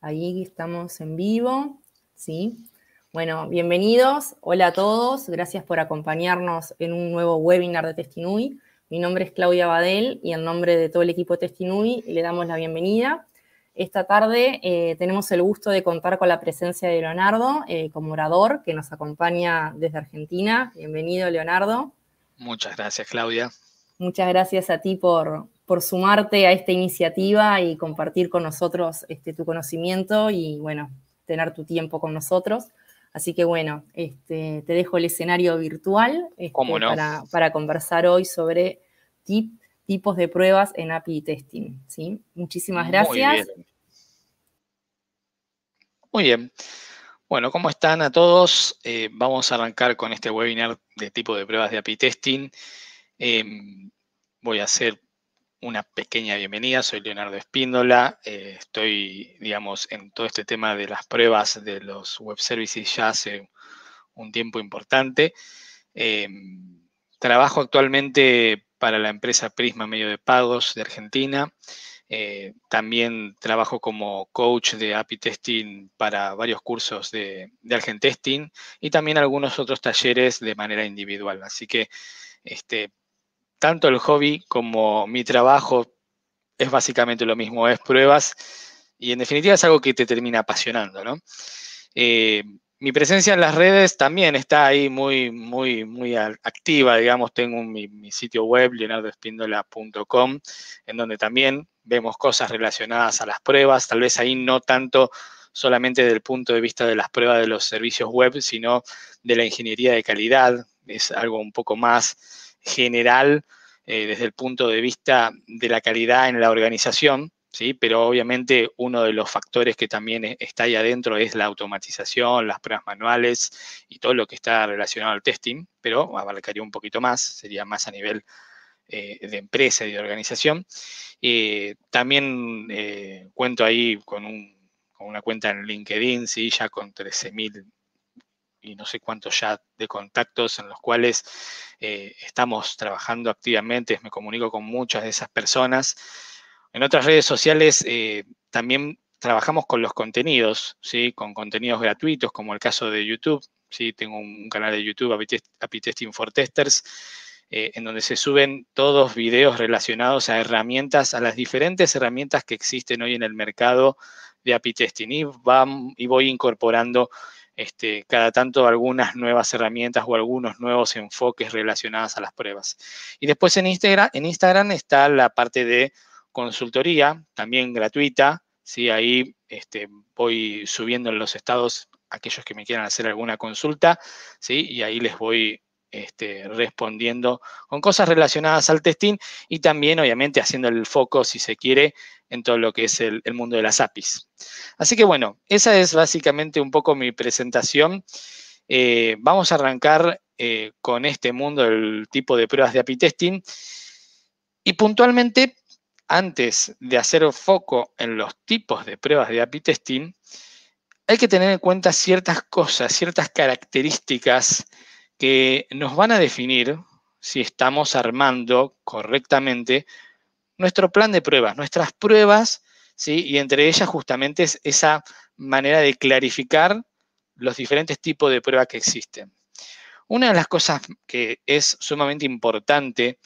Ahí estamos en vivo, ¿sí? Bueno, bienvenidos, hola a todos, gracias por acompañarnos en un nuevo webinar de Testinui. Mi nombre es Claudia Badel y en nombre de todo el equipo Testinui le damos la bienvenida. Esta tarde eh, tenemos el gusto de contar con la presencia de Leonardo eh, como orador que nos acompaña desde Argentina. Bienvenido, Leonardo. Muchas gracias, Claudia. Muchas gracias a ti por, por sumarte a esta iniciativa y compartir con nosotros este, tu conocimiento y, bueno, tener tu tiempo con nosotros. Así que, bueno, este, te dejo el escenario virtual este, para, conversar hoy sobre tipos de pruebas en API testing. ¿sí? Muchísimas gracias. Muy bien. Bueno, ¿cómo están a todos? Eh, vamos a arrancar con este webinar de tipo de pruebas de API testing. Em, voy a hacer una pequeña bienvenida. Soy Leonardo Espíndola. Eh, estoy, digamos, en todo este tema de las pruebas de los web services ya hace un tiempo importante. Em, trabajo actualmente para la empresa Prisma Medio de Pagos de Argentina. Eh, también trabajo como coach de API Testing para varios cursos de, de Argentesting y también algunos otros talleres de manera individual. Así que este, tanto el hobby como mi trabajo es básicamente lo mismo, es pruebas y en definitiva es algo que te termina apasionando, ¿no? Eh, mi presencia en las redes también está ahí muy, muy, muy activa, digamos, tengo mi, mi, sitio web, leonardoespindola.com, en donde también vemos cosas relacionadas a las pruebas, tal vez ahí no tanto solamente desde el punto de vista de las pruebas de los servicios web, sino de la ingeniería de calidad, es algo un poco más general eh, desde el punto de vista de la calidad en la organización, ¿sí? pero obviamente uno de los factores que también e-, está ahí adentro es la automatización, las pruebas manuales y todo lo que está relacionado al testing, pero abarcaría un poquito más, sería más a nivel eh, de empresa y de organización. Eh, también cuento ahí con, una cuenta en LinkedIn, ¿sí? ya con 13.000 y no sé cuántos ya de contactos en los cuales eh, estamos trabajando activamente, me comunico con muchas de esas personas. En otras redes sociales eh, también trabajamos con los contenidos, ¿sí? con contenidos gratuitos, como el caso de YouTube. ¿sí? Tengo un canal de YouTube, Happy for Testers, eh, en donde se suben todos videos relacionados a herramientas, a las diferentes herramientas que existen hoy en el mercado de API y voy incorporando este, cada tanto algunas nuevas herramientas o algunos nuevos enfoques relacionados a las pruebas. Y después en Instagram, en Instagram está la parte de consultoría, también gratuita. Ahí este, voy subiendo en los estados aquellos que me quieran hacer alguna consulta, ¿sí? y ahí les voy este, respondiendo con cosas relacionadas al testing y también, obviamente, haciendo el foco, si se quiere, en todo lo que es el, mundo de las APIs. Así que bueno, esa es básicamente un poco mi presentación. Eh, vamos a arrancar eh, con este mundo del tipo de pruebas de API testing. Y puntualmente, antes de hacer foco en los tipos de pruebas de API testing, hay que tener en cuenta ciertas cosas, ciertas características que nos van a definir si estamos armando correctamente nuestro plan de pruebas, nuestras pruebas, ¿sí? y entre ellas justamente es esa manera de clarificar los diferentes tipos de pruebas que existen. Una de las cosas que es sumamente importante,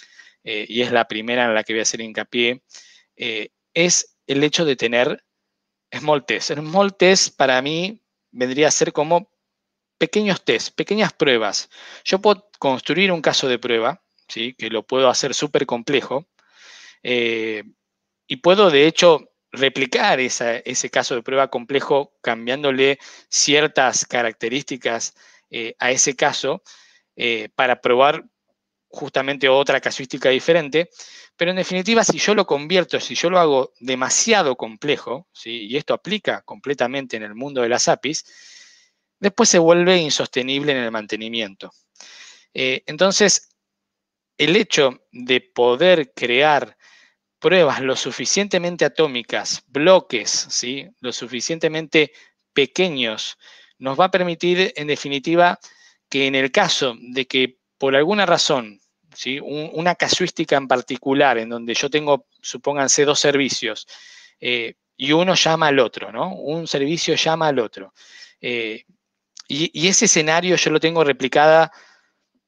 eh, y es la primera en la que voy a hacer hincapié, eh, es el hecho de tener small test. El small test para mí vendría a ser como pequeños test, pequeñas pruebas. Yo puedo construir un caso de prueba, ¿sí? que lo puedo hacer súper complejo, eh, y puedo, de hecho, replicar ese caso de prueba complejo cambiándole ciertas características eh, a ese caso eh, para probar justamente otra casuística diferente. Pero en definitiva, si yo lo convierto, si yo lo hago demasiado complejo, y esto aplica completamente en el mundo de las APIs, después se vuelve insostenible en el mantenimiento. entonces, el hecho de poder crear pruebas lo suficientemente atómicas, bloques, ¿sí? lo suficientemente pequeños, nos va a permitir, en definitiva, que en el caso de que por alguna razón, ¿sí? una casuística en particular, en donde yo tengo, supónganse, dos servicios, eh, y uno llama al otro, ¿no? Un servicio llama al otro. Eh, y, y, ese escenario yo lo tengo replicada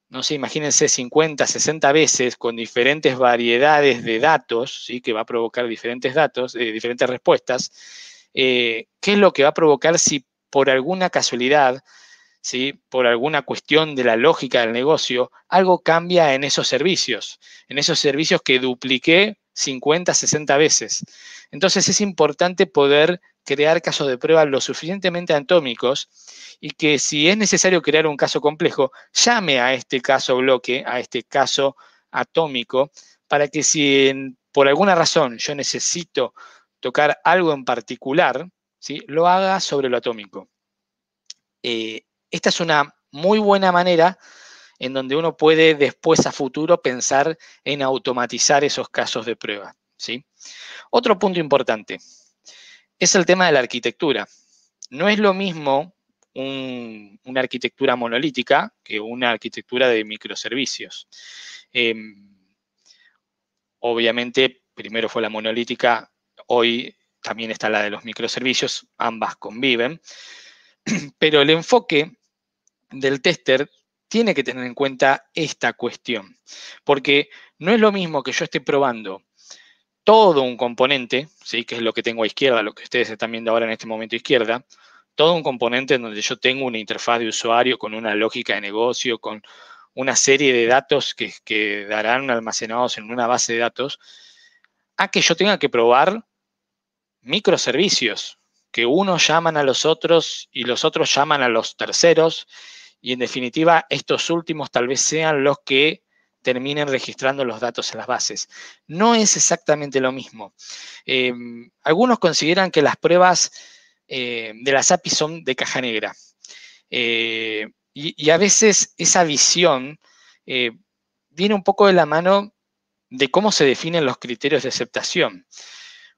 no sé, imagínense 50, 60 veces con diferentes variedades de datos, ¿sí? que va a provocar diferentes datos, eh, diferentes respuestas, eh, ¿qué es lo que va a provocar si por alguna casualidad, ¿sí? por alguna cuestión de la lógica del negocio, algo cambia en esos servicios, en esos servicios que dupliqué 50, 60 veces. Entonces es importante poder crear casos de prueba lo suficientemente atómicos y que si es necesario crear un caso complejo, llame a este caso bloque, a este caso atómico, para que si por alguna razón yo necesito tocar algo en particular, lo haga sobre lo atómico. Eh, esta es una muy buena manera en donde uno puede después a futuro pensar en automatizar esos casos de prueba. ¿sí? Otro punto importante es el tema de la arquitectura. No es lo mismo una arquitectura monolítica que una arquitectura de microservicios. Em, obviamente, primero fue la monolítica, hoy también está la de los microservicios, ambas conviven, pero el enfoque del tester tiene que tener en cuenta esta cuestión, porque no es lo mismo que yo esté probando todo un componente, ¿sí? que es lo que tengo a izquierda, lo que ustedes están viendo ahora en este momento a izquierda, todo un componente en donde yo tengo una interfaz de usuario con una lógica de negocio, con una serie de datos que, quedarán darán almacenados en una base de datos, a que yo tenga que probar microservicios, que unos llaman a los otros y los otros llaman a los terceros y en definitiva, estos últimos tal vez sean los que terminen registrando los datos en las bases. No es exactamente lo mismo. Em, algunos consideran que las pruebas eh, de las API son de caja negra. Eh, y, a veces esa visión eh, viene un poco de la mano de cómo se definen los criterios de aceptación.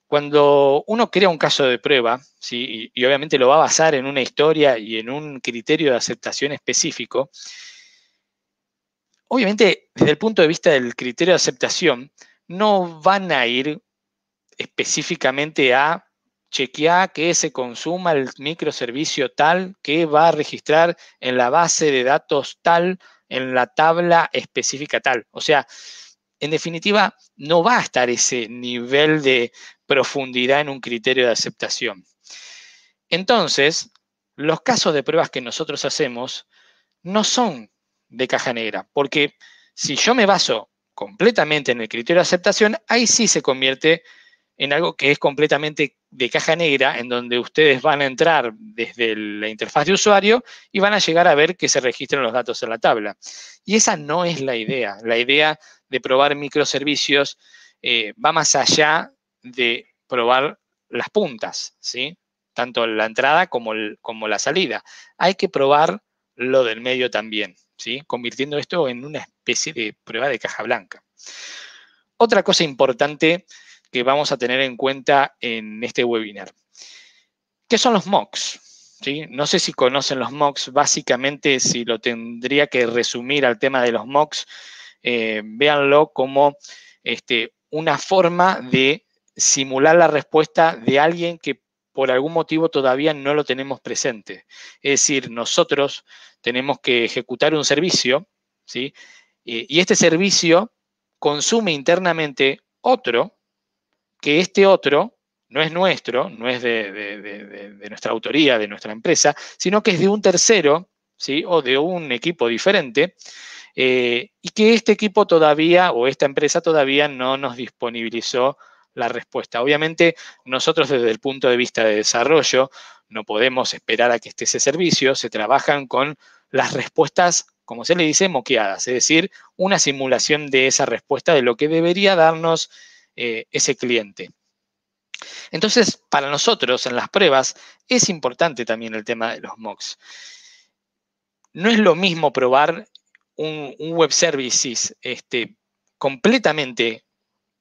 Cuando uno crea un caso de prueba, ¿sí? y, obviamente lo va a basar en una historia y en un criterio de aceptación específico, obviamente desde el punto de vista del criterio de aceptación, no van a ir específicamente a chequear que se consuma el microservicio tal que va a registrar en la base de datos tal, en la tabla específica tal. O sea, en definitiva, no va a estar ese nivel de profundidad en un criterio de aceptación. Entonces, los casos de pruebas que nosotros hacemos no son de caja negra, porque si yo me baso completamente en el criterio de aceptación, ahí sí se convierte en algo que es completamente de caja negra en donde ustedes van a entrar desde la interfaz de usuario y van a llegar a ver que se registran los datos en la tabla. Y esa no es la idea. La idea de probar microservicios eh, va más allá de probar las puntas, ¿sí? Tanto la entrada como, como la salida. Hay que probar lo del medio también, ¿sí? Convirtiendo esto en una especie de prueba de caja blanca. Otra cosa importante que vamos a tener en cuenta en este webinar. ¿Qué son los mocks? No sé si conocen los mocks, básicamente si lo tendría que resumir al tema de los mocks, eh, véanlo como este, una forma de simular la respuesta de alguien que por algún motivo todavía no lo tenemos presente. Es decir, nosotros tenemos que ejecutar un servicio, ¿sí? Eh, y este servicio consume internamente otro que este otro no es nuestro, no es de, nuestra autoría, de nuestra empresa, sino que es de un tercero ¿sí? o de un equipo diferente eh, y que este equipo todavía o esta empresa todavía no nos disponibilizó la respuesta. Obviamente nosotros desde el punto de vista de desarrollo no podemos esperar a que esté ese servicio, se trabajan con las respuestas, como se le dice, moqueadas, es decir, una simulación de esa respuesta de lo que debería darnos eh, ese cliente. Entonces, para nosotros en las pruebas es importante también el tema de los mocks. No es lo mismo probar un, web services este, completamente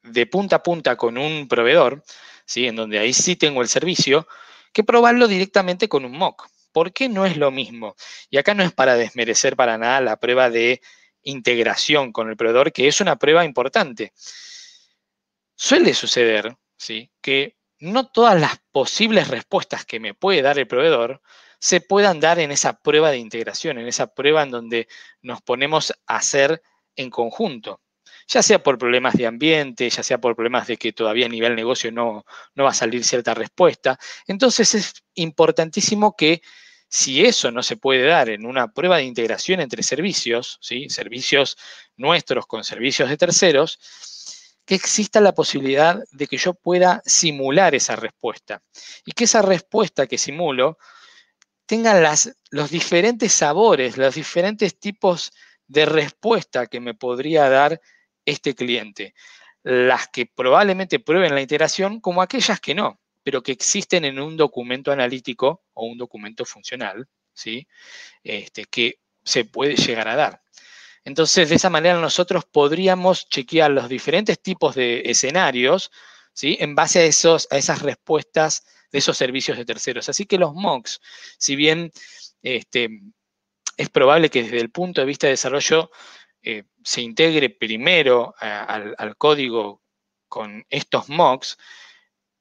de punta a punta con un proveedor, ¿sí? en donde ahí sí tengo el servicio, que probarlo directamente con un mock. ¿Por qué no es lo mismo? Y acá no es para desmerecer para nada la prueba de integración con el proveedor, que es una prueba importante. Suele suceder ¿sí? que no todas las posibles respuestas que me puede dar el proveedor se puedan dar en esa prueba de integración, en esa prueba en donde nos ponemos a hacer en conjunto, ya sea por problemas de ambiente, ya sea por problemas de que todavía a nivel negocio no, no va a salir cierta respuesta. Entonces es importantísimo que si eso no se puede dar en una prueba de integración entre servicios, ¿sí? servicios nuestros con servicios de terceros, que exista la posibilidad de que yo pueda simular esa respuesta y que esa respuesta que simulo tenga las, los diferentes sabores, los diferentes tipos de respuesta que me podría dar este cliente. Las que probablemente prueben la iteración como aquellas que no, pero que existen en un documento analítico o un documento funcional, ¿sí? Este, que se puede llegar a dar. Entonces, de esa manera nosotros podríamos chequear los diferentes tipos de escenarios ¿sí? en base a, esos, a esas respuestas de esos servicios de terceros. Así que los MOOCs, si bien este, es probable que desde el punto de vista de desarrollo eh, se integre primero al, código con estos mocks,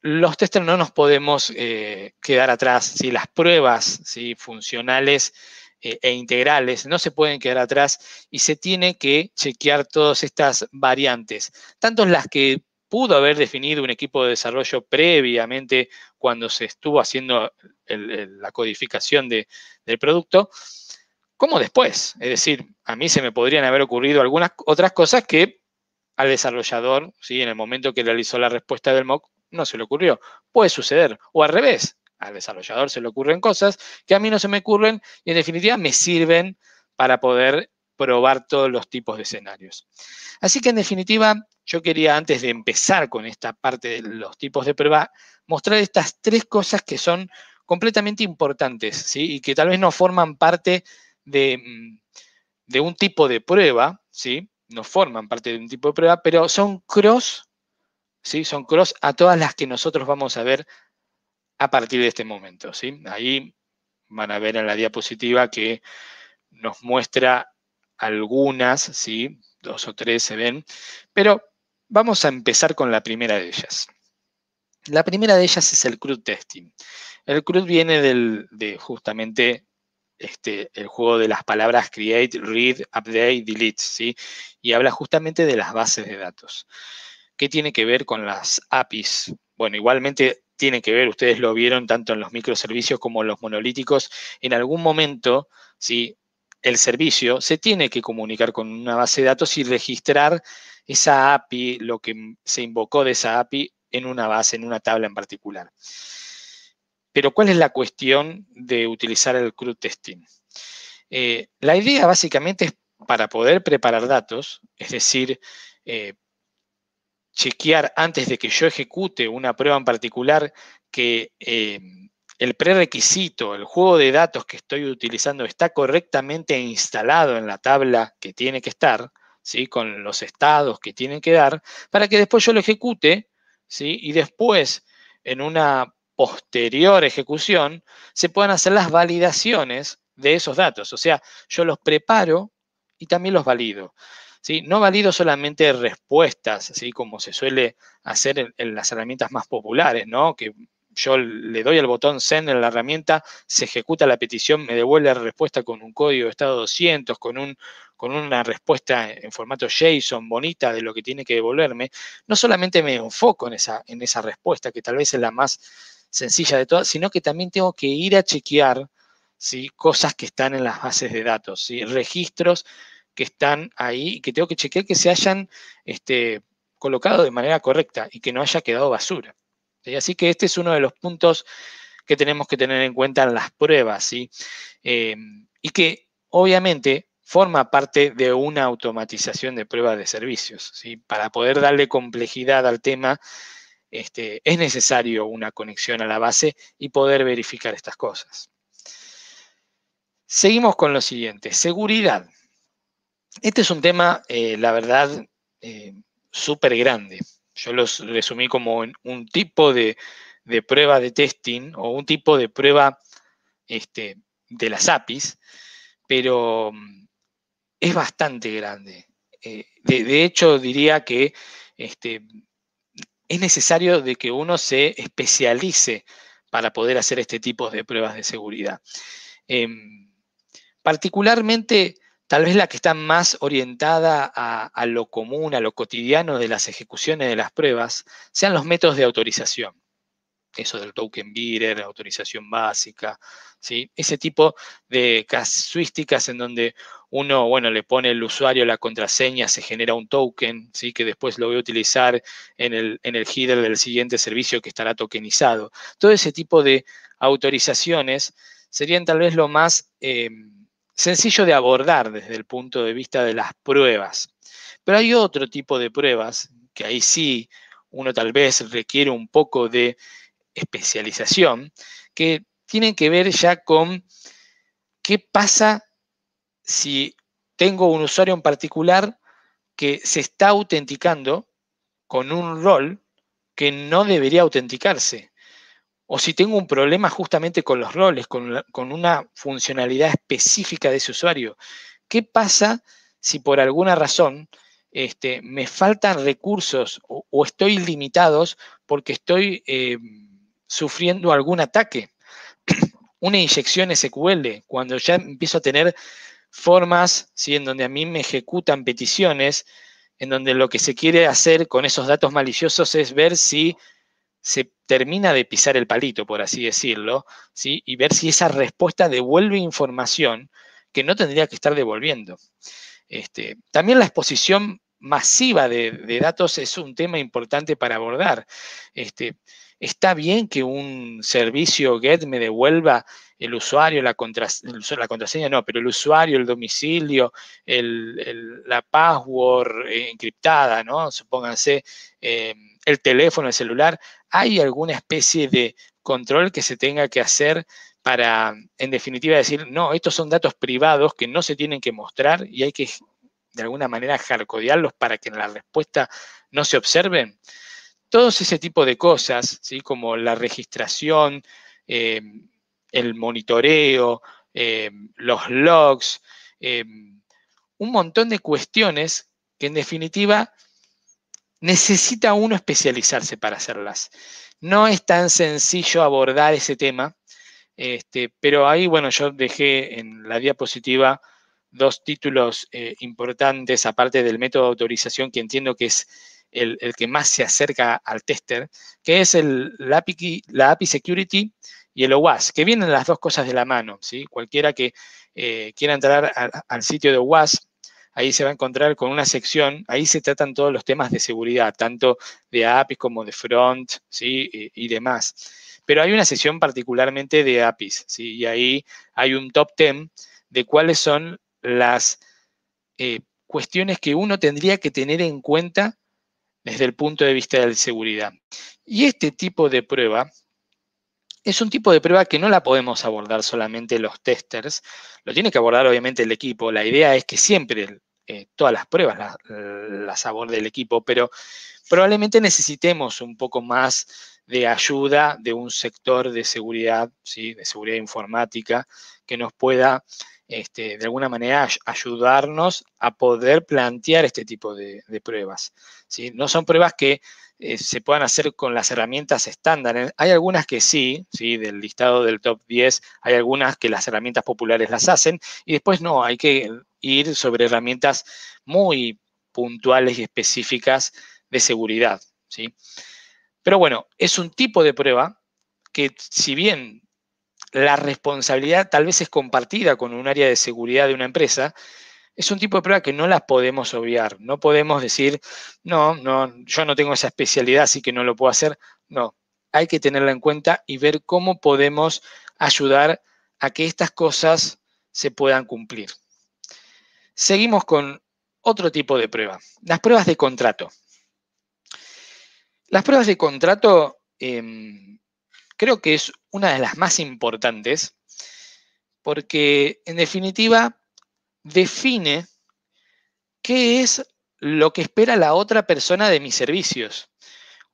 los testers no nos podemos eh, quedar atrás. si Las pruebas si funcionales eh, e integrales, no se pueden quedar atrás y se tiene que chequear todas estas variantes, tanto las que pudo haber definido un equipo de desarrollo previamente cuando se estuvo haciendo la codificación del producto, como después. Es decir, a mí se me podrían haber ocurrido algunas otras cosas que al desarrollador, ¿sí? en el momento que realizó la respuesta del mock, no se le ocurrió. Puede suceder. O al revés, al desarrollador se le ocurren cosas que a mí no se me ocurren y en definitiva me sirven para poder probar todos los tipos de escenarios. Así que en definitiva, yo quería antes de empezar con esta parte de los tipos de prueba, mostrar estas tres cosas que son completamente importantes ¿sí? y que tal vez no forman parte de, mm, de un tipo de prueba, ¿sí? no forman parte de un tipo de prueba, pero son cross, ¿sí? son cross a todas las que nosotros vamos a ver a partir de este momento. ¿sí? Ahí van a ver en la diapositiva que nos muestra algunas, ¿sí? dos o tres se ven, pero vamos a empezar con la primera de ellas. La primera de ellas es el CRUD testing. El CRUD viene de justamente este, el juego de las palabras create, read, update, delete, ¿sí? Y habla justamente de las bases de datos. ¿Qué tiene que ver con las APIs? Bueno, igualmente tiene que ver, ustedes lo vieron tanto en los microservicios como en los monolíticos, en algún momento, si el servicio se tiene que comunicar con una base de datos y registrar esa API, lo que se invocó de esa API en una base, en una tabla en particular. Pero, ¿cuál es la cuestión de utilizar el CRUD testing? Eh, la idea básicamente es para poder preparar datos, es decir, eh, chequear antes de que yo ejecute una prueba en particular que eh, el prerequisito, el juego de datos que estoy utilizando está correctamente instalado en la tabla que tiene que estar, ¿sí? con los estados que tienen que dar, para que después yo lo ejecute ¿sí? y después en una posterior ejecución se puedan hacer las validaciones de esos datos. O sea, yo los preparo y también los valido. No valido solamente respuestas, así como se suele hacer en, las herramientas más populares, ¿no? Que yo le doy el botón send en la herramienta, se ejecuta la petición, me devuelve la respuesta con un código de estado 200, con, un, con una respuesta en formato JSON bonita de lo que tiene que devolverme. No solamente me enfoco en esa, en esa respuesta, que tal vez es la más sencilla de todas, sino que también tengo que ir a chequear cosas que están en las bases de datos, registros que están ahí y que tengo que chequear que se hayan este, colocado de manera correcta y que no haya quedado basura. Así que este es uno de los puntos que tenemos que tener en cuenta en las pruebas, em, y que obviamente forma parte de una automatización de pruebas de servicios. ¿sí? Para poder darle complejidad al tema, este, es necesario una conexión a la base y poder verificar estas cosas. Seguimos con lo siguiente, seguridad. Este es un tema, eh, la verdad, eh, súper grande. Yo lo resumí como un tipo de, prueba de testing o un tipo de prueba este, de las APIs, pero mm, es bastante grande. Eh, de, hecho, diría que este, es necesario de que uno se especialice para poder hacer este tipo de pruebas de seguridad. Em, particularmente, tal vez la que está más orientada a, lo común, a lo cotidiano de las ejecuciones de las pruebas, sean los métodos de autorización. Eso del token la autorización básica, ¿sí? ese tipo de casuísticas en donde uno, bueno, le pone el usuario la contraseña, se genera un token, ¿sí? que después lo voy a utilizar en el, en header del siguiente servicio que estará tokenizado. Todo ese tipo de autorizaciones serían tal vez lo más... Eh, sencillo de abordar desde el punto de vista de las pruebas. Pero hay otro tipo de pruebas que ahí sí uno tal vez requiere un poco de especialización, que tienen que ver ya con qué pasa si tengo un usuario en particular que se está autenticando con un rol que no debería autenticarse o si tengo un problema justamente con los roles, con, una funcionalidad específica de ese usuario. ¿Qué pasa si por alguna razón este, me faltan recursos o, estoy limitados porque estoy em, sufriendo algún ataque? una inyección SQL, cuando ya empiezo a tener formas en donde a mí me ejecutan peticiones, en donde lo que se quiere hacer con esos datos maliciosos es ver si se termina de pisar el palito, por así decirlo, ¿sí? y ver si esa respuesta devuelve información que no tendría que estar devolviendo. Este, también la exposición masiva de, datos es un tema importante para abordar. Este, está bien que un servicio GET me devuelva el usuario, la, contraseña no, pero el usuario, el domicilio, la password eh, encriptada, ¿no? Supónganse, eh, el teléfono, el celular. ¿Hay alguna especie de control que se tenga que hacer para, en definitiva, decir, no, estos son datos privados que no se tienen que mostrar y hay que, de alguna manera, jarcodearlos para que en la respuesta no se observen? Todos ese tipo de cosas, ¿sí? como la registración, eh, el monitoreo, eh, los logs, eh, un montón de cuestiones que en definitiva necesita uno especializarse para hacerlas. No es tan sencillo abordar ese tema, este, pero ahí, bueno, yo dejé en la diapositiva dos títulos eh, importantes, aparte del método de autorización, que entiendo que es el, que más se acerca al tester, que es el, la, API, Security y el OWASP, que vienen las dos cosas de la mano. ¿sí? Cualquiera que eh, quiera entrar al, al sitio de OWASP ahí se va a encontrar con una sección, ahí se tratan todos los temas de seguridad, tanto de APIs como de front, ¿sí? Y, demás. Pero hay una sesión particularmente de APIs, ¿sí? Y ahí hay un top 10 de cuáles son las eh, cuestiones que uno tendría que tener en cuenta desde el punto de vista de la seguridad. Y este tipo de prueba es un tipo de prueba que no la podemos abordar solamente los testers, lo tiene que abordar obviamente el equipo. La idea es que siempre eh, todas las pruebas la sabor del equipo, pero probablemente necesitemos un poco más de ayuda de un sector de seguridad, ¿sí? de seguridad informática, que nos pueda este, de alguna manera ayudarnos a poder plantear este tipo de, pruebas. ¿sí? No son pruebas que eh, se puedan hacer con las herramientas estándar. Eh, hay algunas que sí, sí, del listado del top 10, hay algunas que las herramientas populares las hacen y después no, hay que ir sobre herramientas muy puntuales y específicas de seguridad, ¿sí? Pero bueno, es un tipo de prueba que si bien la responsabilidad tal vez es compartida con un área de seguridad de una empresa, es un tipo de prueba que no las podemos obviar, no podemos decir, no, no, yo no tengo esa especialidad, así que no lo puedo hacer. No, hay que tenerla en cuenta y ver cómo podemos ayudar a que estas cosas se puedan cumplir. Seguimos con otro tipo de prueba, las pruebas de contrato. Las pruebas de contrato em, creo que es una de las más importantes porque en definitiva define qué es lo que espera la otra persona de mis servicios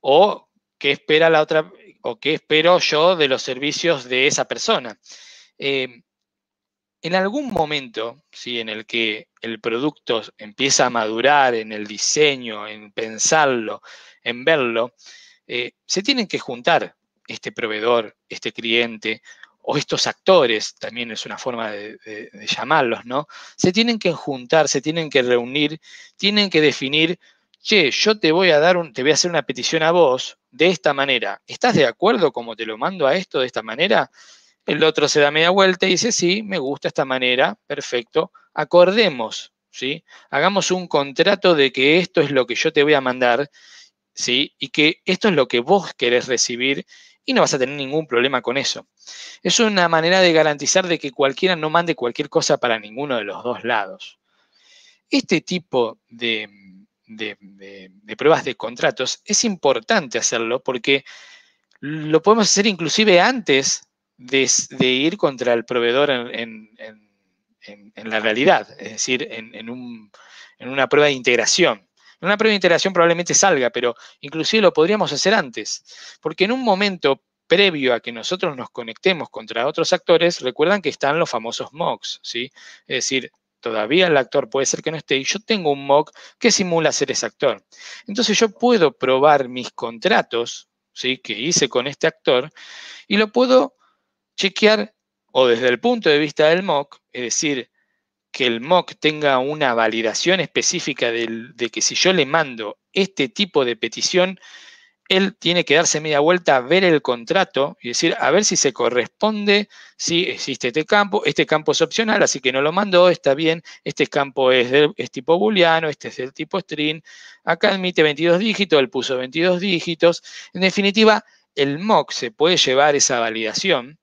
o qué espera la otra o qué espero yo de los servicios de esa persona. Em, en algún momento, ¿sí? en el que el producto empieza a madurar en el diseño, en pensarlo, en verlo, eh, se tienen que juntar este proveedor, este cliente, o estos actores, también es una forma de, llamarlos, ¿no? Se tienen que juntar, se tienen que reunir, tienen que definir, che, yo te voy a dar un, te voy a hacer una petición a vos de esta manera. ¿Estás de acuerdo como te lo mando a esto de esta manera? El otro se da media vuelta y dice, sí, me gusta esta manera, perfecto, acordemos, ¿sí? Hagamos un contrato de que esto es lo que yo te voy a mandar, ¿sí? Y que esto es lo que vos querés recibir y no vas a tener ningún problema con eso. Es una manera de garantizar de que cualquiera no mande cualquier cosa para ninguno de los dos lados. Este tipo de, pruebas de contratos es importante hacerlo porque lo podemos hacer inclusive antes de, ir contra el proveedor en, la realidad, es decir, en una prueba de integración. En una previa iteración probablemente salga, pero inclusive lo podríamos hacer antes, porque en un momento previo a que nosotros nos conectemos contra otros actores, recuerdan que están los famosos mocks, ¿sí? Es decir, todavía el actor puede ser que no esté, y yo tengo un mock que simula ser ese actor. Entonces yo puedo probar mis contratos, ¿sí? Que hice con este actor, y lo puedo chequear o desde el punto de vista del mock, es decir, que el MOC tenga una validación específica de que si yo le mando este tipo de petición, él tiene que darse media vuelta a ver el contrato y decir, a ver si se corresponde, si existe este campo, este campo es opcional, así que no lo mandó, está bien, este campo es, es tipo booleano, este es del tipo string, acá admite 22 dígitos, él puso 22 dígitos. En definitiva, el mock se puede llevar esa validación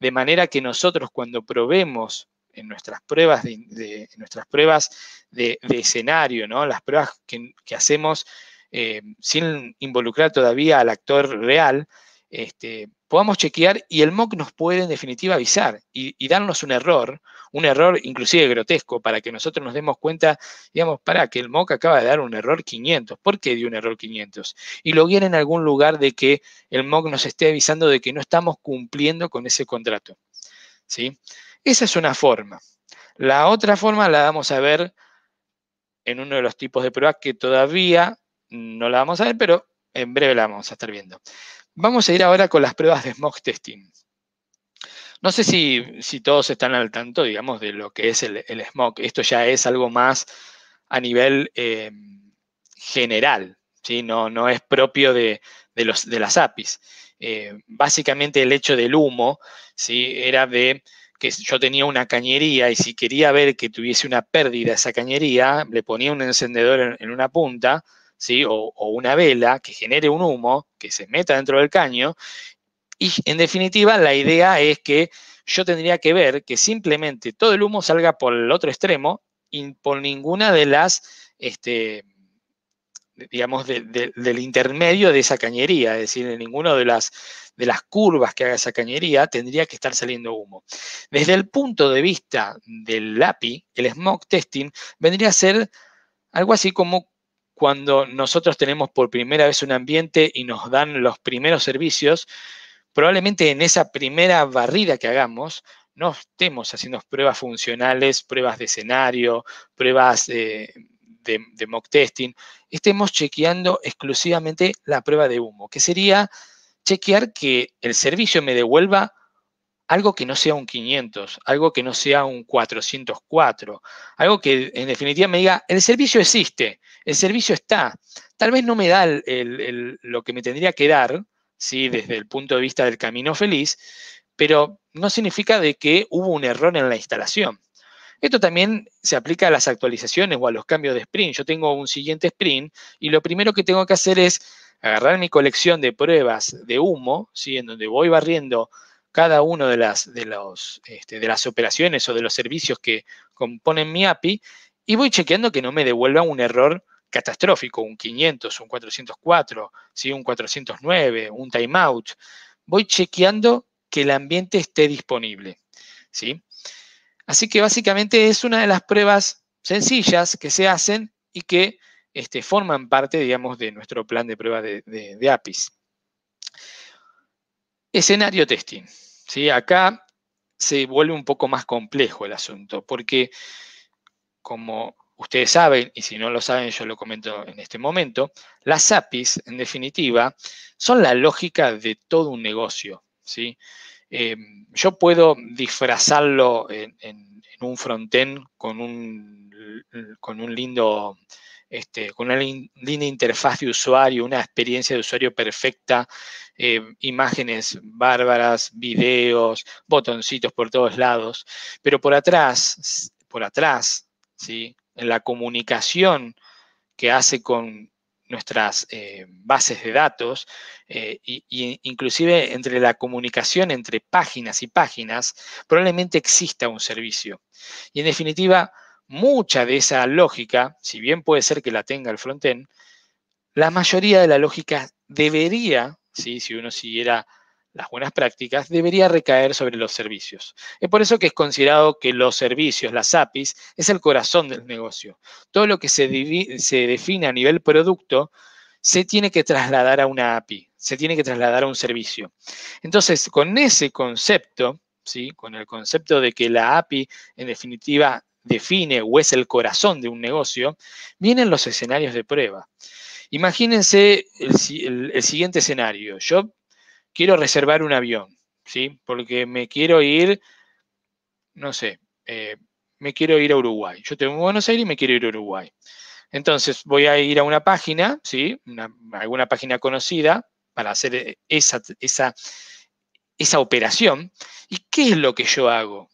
de manera que nosotros cuando probemos en nuestras pruebas de, nuestras pruebas de, escenario, ¿no? Las pruebas que, hacemos eh, sin involucrar todavía al actor real, este, podamos chequear y el MOC nos puede en definitiva avisar y, darnos un error, un error inclusive grotesco, para que nosotros nos demos cuenta, digamos, para que el MOC acaba de dar un error 500. ¿Por qué dio un error 500? Y lo en algún lugar de que el MOC nos esté avisando de que no estamos cumpliendo con ese contrato. ¿Sí? Esa es una forma. La otra forma la vamos a ver en uno de los tipos de pruebas que todavía no la vamos a ver, pero en breve la vamos a estar viendo. Vamos a ir ahora con las pruebas de smog testing. No sé si, todos están al tanto, digamos, de lo que es el, smog. Esto ya es algo más a nivel eh, general, ¿sí? No, no, es propio de, los, de las APIs. Eh, básicamente el hecho del humo ¿sí? era de que yo tenía una cañería y si quería ver que tuviese una pérdida esa cañería, le ponía un encendedor en, una punta, ¿sí? O, una vela que genere un humo, que se meta dentro del caño. Y en definitiva, la idea es que yo tendría que ver que simplemente todo el humo salga por el otro extremo y por ninguna de las, este, digamos, del intermedio de esa cañería, es decir, en ninguna de las de las curvas que haga esa cañería, tendría que estar saliendo humo. Desde el punto de vista del API, el smoke testing vendría a ser algo así como cuando nosotros tenemos por primera vez un ambiente y nos dan los primeros servicios, probablemente en esa primera barrida que hagamos, no estemos haciendo pruebas funcionales, pruebas de escenario, pruebas eh, de, de mock testing, estemos chequeando exclusivamente la prueba de humo, que sería chequear que el servicio me devuelva algo que no sea un 500, algo que no sea un 404, algo que en definitiva me diga, el servicio existe, el servicio está. Tal vez no me da lo que me tendría que dar, ¿sí? desde el punto de vista del camino feliz, pero no significa de que hubo un error en la instalación. Esto también se aplica a las actualizaciones o a los cambios de sprint. Yo tengo un siguiente sprint y lo primero que tengo que hacer es agarrar mi colección de pruebas de humo, ¿sí? en donde voy barriendo cada una de las, de, los, este, de las operaciones o de los servicios que componen mi API y voy chequeando que no me devuelva un error catastrófico, un 500, un 404, ¿sí? un 409, un timeout. Voy chequeando que el ambiente esté disponible. ¿sí? Así que básicamente es una de las pruebas sencillas que se hacen y que este, forman parte, digamos, de nuestro plan de prueba de, APIs. Escenario testing. ¿sí? Acá se vuelve un poco más complejo el asunto, porque como ustedes saben, y si no lo saben yo lo comento en este momento, las APIs, en definitiva, son la lógica de todo un negocio. ¿sí? Em, yo puedo disfrazarlo en, un frontend con con un lindo este, con una linda interfaz de usuario, una experiencia de usuario perfecta, eh, imágenes bárbaras, videos, botoncitos por todos lados, pero por atrás, por atrás, ¿sí? en la comunicación que hace con nuestras eh, bases de datos, eh, y, inclusive entre la comunicación entre páginas y páginas, probablemente exista un servicio. Y en definitiva, mucha de esa lógica, si bien puede ser que la tenga el frontend, la mayoría de la lógica debería, ¿sí? si uno siguiera las buenas prácticas, debería recaer sobre los servicios. Es por eso que es considerado que los servicios, las APIs, es el corazón del negocio. Todo lo que se, se define a nivel producto se tiene que trasladar a una API, se tiene que trasladar a un servicio. Entonces, con ese concepto, ¿sí? con el concepto de que la API, en definitiva, define o es el corazón de un negocio, vienen los escenarios de prueba. Imagínense el, siguiente escenario. Yo quiero reservar un avión, ¿sí? Porque me quiero ir, no sé, eh, me quiero ir a Uruguay. Yo tengo Buenos Aires y me quiero ir a Uruguay. Entonces voy a ir a una página, ¿sí? alguna página conocida para hacer esa, esa, esa operación. ¿Y qué es lo que yo hago?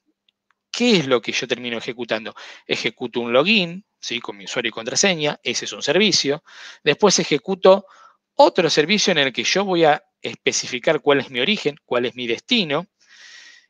¿Qué es lo que yo termino ejecutando? Ejecuto un login, ¿sí? Con mi usuario y contraseña, ese es un servicio. Después ejecuto otro servicio en el que yo voy a especificar cuál es mi origen, cuál es mi destino.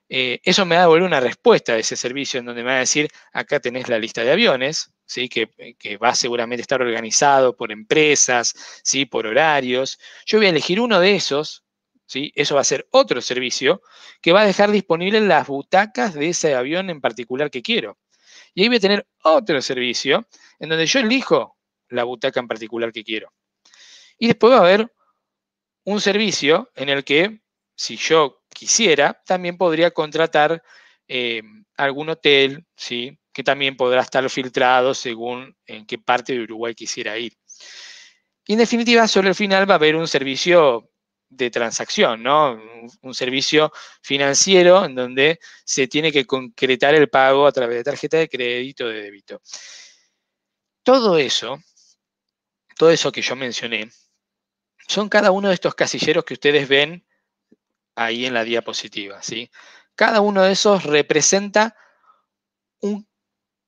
Eh, eso me va a devolver una respuesta de ese servicio en donde me va a decir, acá tenés la lista de aviones, ¿sí? que, eh, va seguramente estar organizado por empresas, ¿sí? por horarios. Yo voy a elegir uno de esos ¿sí? Eso va a ser otro servicio que va a dejar disponibles las butacas de ese avión en particular que quiero. Y ahí voy a tener otro servicio en donde yo elijo la butaca en particular que quiero. Y después va a haber un servicio en el que, si yo quisiera, también podría contratar eh, algún hotel, ¿sí? que también podrá estar filtrado según en qué parte de Uruguay quisiera ir. Y en definitiva, solo al final va a haber un servicio de transacción, ¿no? Un servicio financiero en donde se tiene que concretar el pago a través de tarjeta de crédito, o de débito. Todo eso, todo eso que yo mencioné, son cada uno de estos casilleros que ustedes ven ahí en la diapositiva, ¿sí? Cada uno de esos representa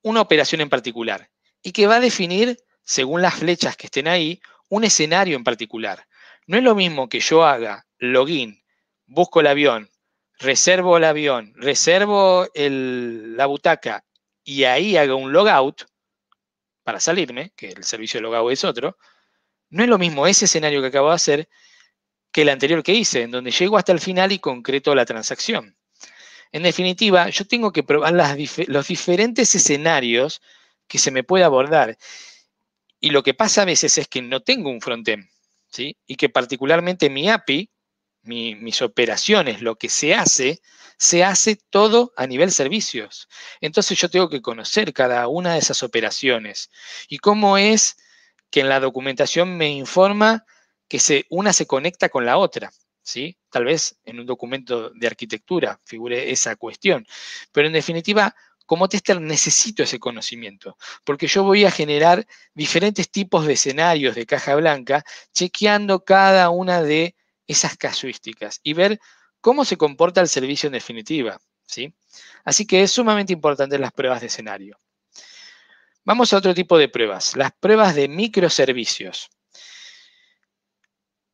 una operación en particular y que va a definir, según las flechas que estén ahí, un escenario en particular. No es lo mismo que yo haga login, busco el avión, reservo el avión, reservo la butaca y ahí haga un logout para salirme, que el servicio de logout es otro, no es lo mismo ese escenario que acabo de hacer que el anterior que hice, en donde llego hasta el final y concreto la transacción. En definitiva, yo tengo que probar los diferentes escenarios que se me puede abordar. Y lo que pasa a veces es que no tengo un frontend. Y que particularmente mi API, mis operaciones, lo que se hace, se hace todo a nivel servicios. Entonces yo tengo que conocer cada una de esas operaciones y cómo es que en la documentación me informa que se, una se conecta con la otra. ¿sí? Tal vez en un documento de arquitectura figure esa cuestión. Pero en definitiva, como tester necesito ese conocimiento, porque yo voy a generar diferentes tipos de escenarios de caja blanca, chequeando cada una de esas casuísticas y ver cómo se comporta el servicio en definitiva. ¿sí? Así que es sumamente importante las pruebas de escenario. Vamos a otro tipo de pruebas, las pruebas de microservicios.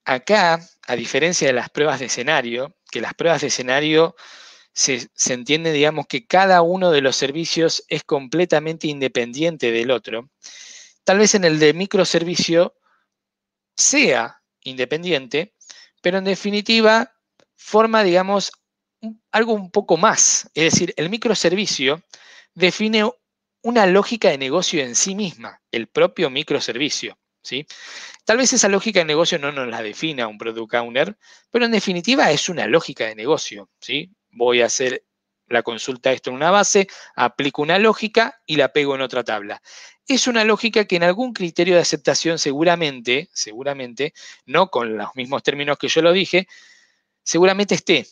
Acá, a diferencia de las pruebas de escenario, que las pruebas de escenario se, entiende, digamos, que cada uno de los servicios es completamente independiente del otro. Tal vez en el de microservicio sea independiente, pero en definitiva forma, digamos, algo un poco más. Es decir, el microservicio define una lógica de negocio en sí misma, el propio microservicio. ¿sí? Tal vez esa lógica de negocio no nos la defina un product owner, pero en definitiva es una lógica de negocio. ¿sí? voy a hacer la consulta esto en una base, aplico una lógica y la pego en otra tabla. Es una lógica que en algún criterio de aceptación seguramente, seguramente, no con los mismos términos que yo lo dije, seguramente esté.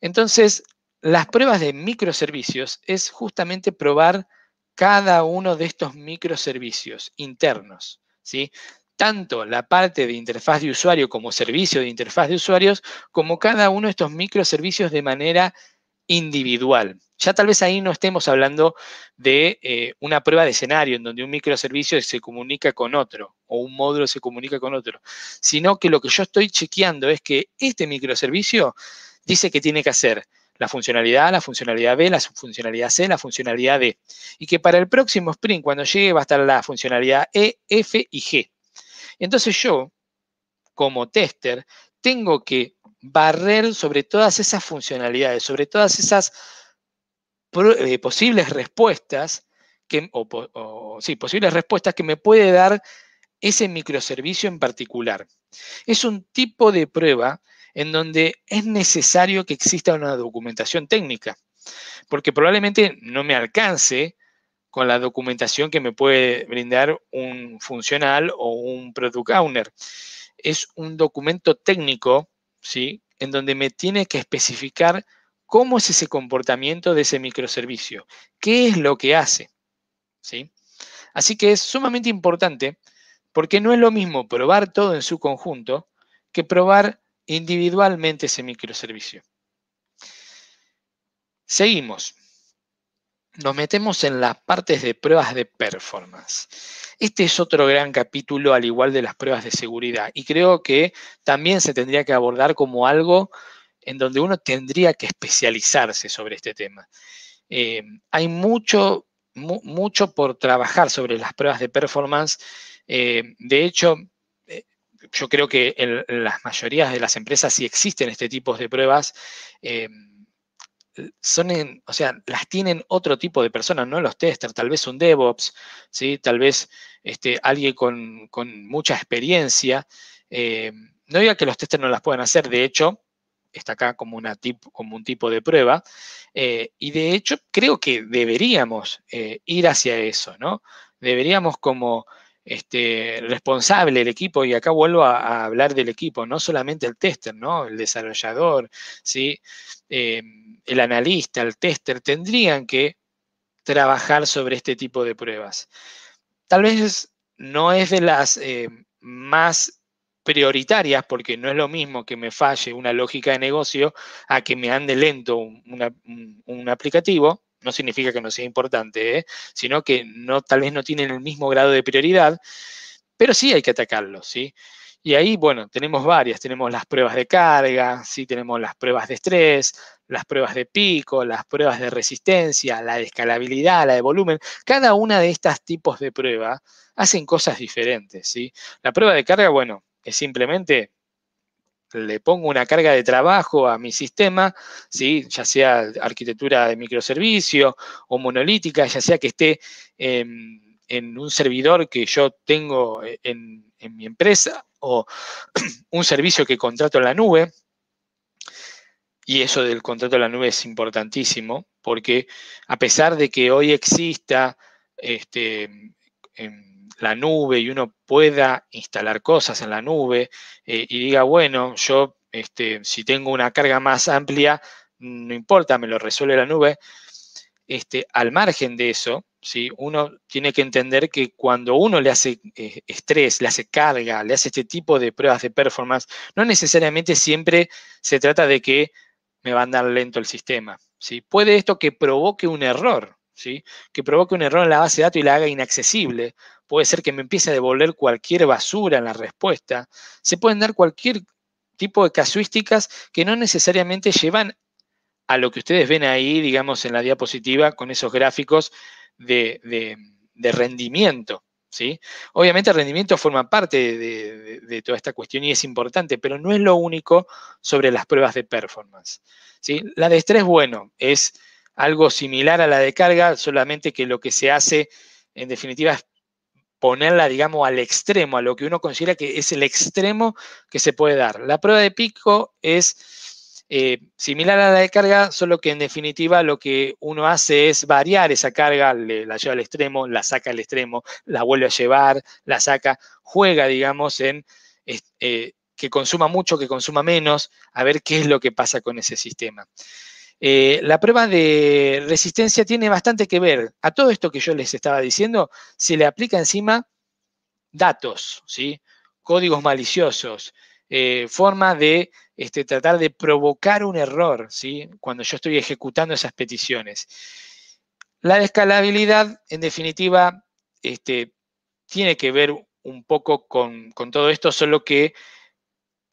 Entonces, las pruebas de microservicios es justamente probar cada uno de estos microservicios internos. ¿sí? tanto la parte de interfaz de usuario como servicio de interfaz de usuarios, como cada uno de estos microservicios de manera individual. Ya tal vez ahí no estemos hablando de eh, una prueba de escenario en donde un microservicio se comunica con otro o un módulo se comunica con otro, sino que lo que yo estoy chequeando es que este microservicio dice que tiene que hacer la funcionalidad A, la funcionalidad B, la funcionalidad C, la funcionalidad D. Y que para el próximo sprint, cuando llegue, va a estar la funcionalidad E, F y G. Entonces yo, como tester, tengo que barrer sobre todas esas funcionalidades, sobre todas esas eh, posibles respuestas, que, posibles respuestas que me puede dar ese microservicio en particular. Es un tipo de prueba en donde es necesario que exista una documentación técnica, porque probablemente no me alcance con la documentación que me puede brindar un funcional o un product owner. Es un documento técnico, ¿sí? En donde me tiene que especificar cómo es ese comportamiento de ese microservicio, qué es lo que hace, ¿sí? Así que es sumamente importante porque no es lo mismo probar todo en su conjunto que probar individualmente ese microservicio. Seguimos nos metemos en las partes de pruebas de performance. Este es otro gran capítulo, al igual de las pruebas de seguridad, y creo que también se tendría que abordar como algo en donde uno tendría que especializarse sobre este tema. Eh, hay mucho, mucho por trabajar sobre las pruebas de performance. Eh, de hecho, eh, yo creo que en, en, las mayorías de las empresas, si existen este tipo de pruebas, eh, son en, o sea, las tienen otro tipo de personas, ¿no? Los testers, tal vez un DevOps, ¿sí? Tal vez este, alguien con, mucha experiencia. Eh, no diga que los testers no las puedan hacer, de hecho, está acá como, una un tipo de prueba, eh, y de hecho creo que deberíamos ir hacia eso, ¿no? Deberíamos como este, responsable el equipo, y acá vuelvo a, hablar del equipo, no solamente el tester, ¿no? El desarrollador, ¿sí? el analista, el tester, tendrían que trabajar sobre este tipo de pruebas. Tal vez no es de las eh, más prioritarias, porque no es lo mismo que me falle una lógica de negocio a que me ande lento un, aplicativo, no significa que no sea importante, ¿eh? sino que no, tal vez no tienen el mismo grado de prioridad, pero sí hay que atacarlo, ¿sí? sí y ahí, bueno, tenemos varias, tenemos las pruebas de carga, ¿sí? tenemos las pruebas de estrés, las pruebas de pico, las pruebas de resistencia, la de escalabilidad, la de volumen. Cada una de estos tipos de prueba hacen cosas diferentes. ¿sí? La prueba de carga, bueno, es simplemente le pongo una carga de trabajo a mi sistema, ¿sí? ya sea arquitectura de microservicio o monolítica, ya sea que esté... Em, en un servidor que yo tengo eh, en mi empresa o un servicio que contrato en la nube. Y eso del contrato en la nube es importantísimo porque a pesar de que hoy exista este, la nube y uno pueda instalar cosas en la nube eh, y diga, bueno, yo este, si tengo una carga más amplia, no importa, me lo resuelve la nube. Este, al margen de eso, uno tiene que entender que cuando uno le hace eh, estrés, le hace carga, le hace este tipo de pruebas de performance, no necesariamente siempre se trata de que me va a andar lento el sistema. ¿sí? Puede esto que provoque un error, ¿sí? que provoque un error en la base de datos y la haga inaccesible. Puede ser que me empiece a devolver cualquier basura en la respuesta. Se pueden dar cualquier tipo de casuísticas que no necesariamente llevan a lo que ustedes ven ahí, digamos, en la diapositiva con esos gráficos de, rendimiento. ¿sí? Obviamente el rendimiento forma parte de, toda esta cuestión y es importante, pero no es lo único sobre las pruebas de performance. ¿sí? La de estrés, bueno, es algo similar a la de carga, solamente que lo que se hace, en definitiva, es ponerla, digamos, al extremo, a lo que uno considera que es el extremo que se puede dar. La prueba de pico es eh, similar a la de carga, solo que en definitiva lo que uno hace es variar esa carga, la lleva al extremo, la saca al extremo, la vuelve a llevar, la saca, juega, digamos, en eh, que consuma mucho, que consuma menos, a ver qué es lo que pasa con ese sistema. Eh, la prueba de resistencia tiene bastante que ver. A todo esto que yo les estaba diciendo, se le aplica encima datos, ¿sí? códigos maliciosos, eh, forma de este, tratar de provocar un error ¿sí? cuando yo estoy ejecutando esas peticiones. La escalabilidad, en definitiva, este, tiene que ver un poco con, todo esto, solo que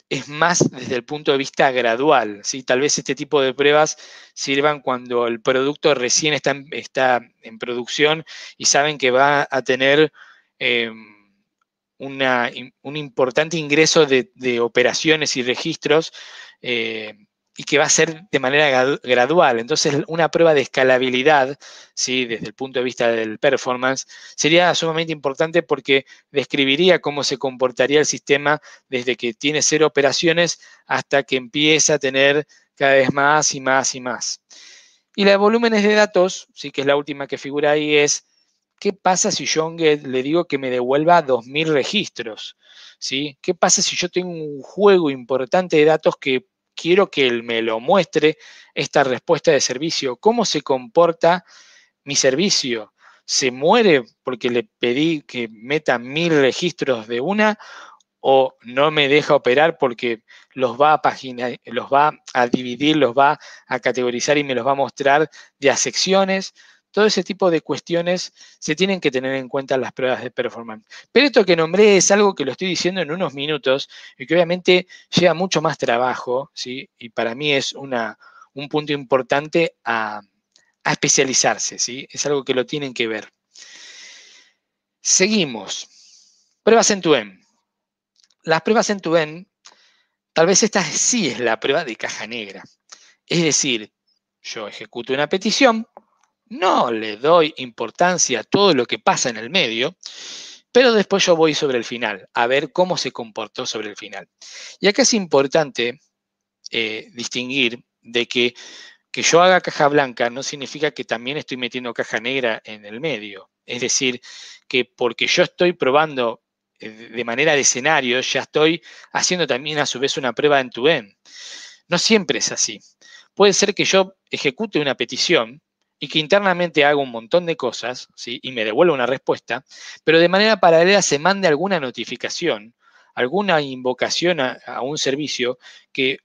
es más desde el punto de vista gradual. ¿sí? Tal vez este tipo de pruebas sirvan cuando el producto recién está, en, producción y saben que va a tener em, un importante ingreso de, operaciones y registros eh, y que va a ser de manera gradual. Entonces, una prueba de escalabilidad, ¿sí? desde el punto de vista del performance, sería sumamente importante porque describiría cómo se comportaría el sistema desde que tiene cero operaciones hasta que empieza a tener cada vez más y más y más. Y la de volúmenes de datos, sí que es la última que figura ahí, es ¿qué pasa si yo le digo que me devuelva 2.000 registros? ¿Sí? ¿Qué pasa si yo tengo un juego importante de datos que quiero que él me lo muestre, esta respuesta de servicio? ¿Cómo se comporta mi servicio? ¿Se muere porque le pedí que meta 1.000 registros de una? o no me deja operar porque los va a los va a dividir, los va a categorizar y me los va a mostrar de a secciones. Todo ese tipo de cuestiones se tienen que tener en cuenta en las pruebas de performance. Pero esto que nombré es algo que lo estoy diciendo en unos minutos y que obviamente lleva mucho más trabajo, ¿sí? Y para mí es una, un punto importante a, especializarse, ¿sí? Es algo que lo tienen que ver. Seguimos. Pruebas en tu en. Las pruebas en tu en, tal vez esta sí es la prueba de caja negra. Es decir, yo ejecuto una petición, no le doy importancia a todo lo que pasa en el medio, pero después yo voy sobre el final, a ver cómo se comportó sobre el final. Y acá es importante eh, distinguir de que que yo haga caja blanca no significa que también estoy metiendo caja negra en el medio. Es decir, que porque yo estoy probando eh, de manera de escenario, ya estoy haciendo también a su vez una prueba en tu end. No siempre es así. Puede ser que yo ejecute una petición y que internamente hago un montón de cosas y me devuelva una respuesta, pero de manera paralela se mande alguna notificación, alguna invocación a, un servicio que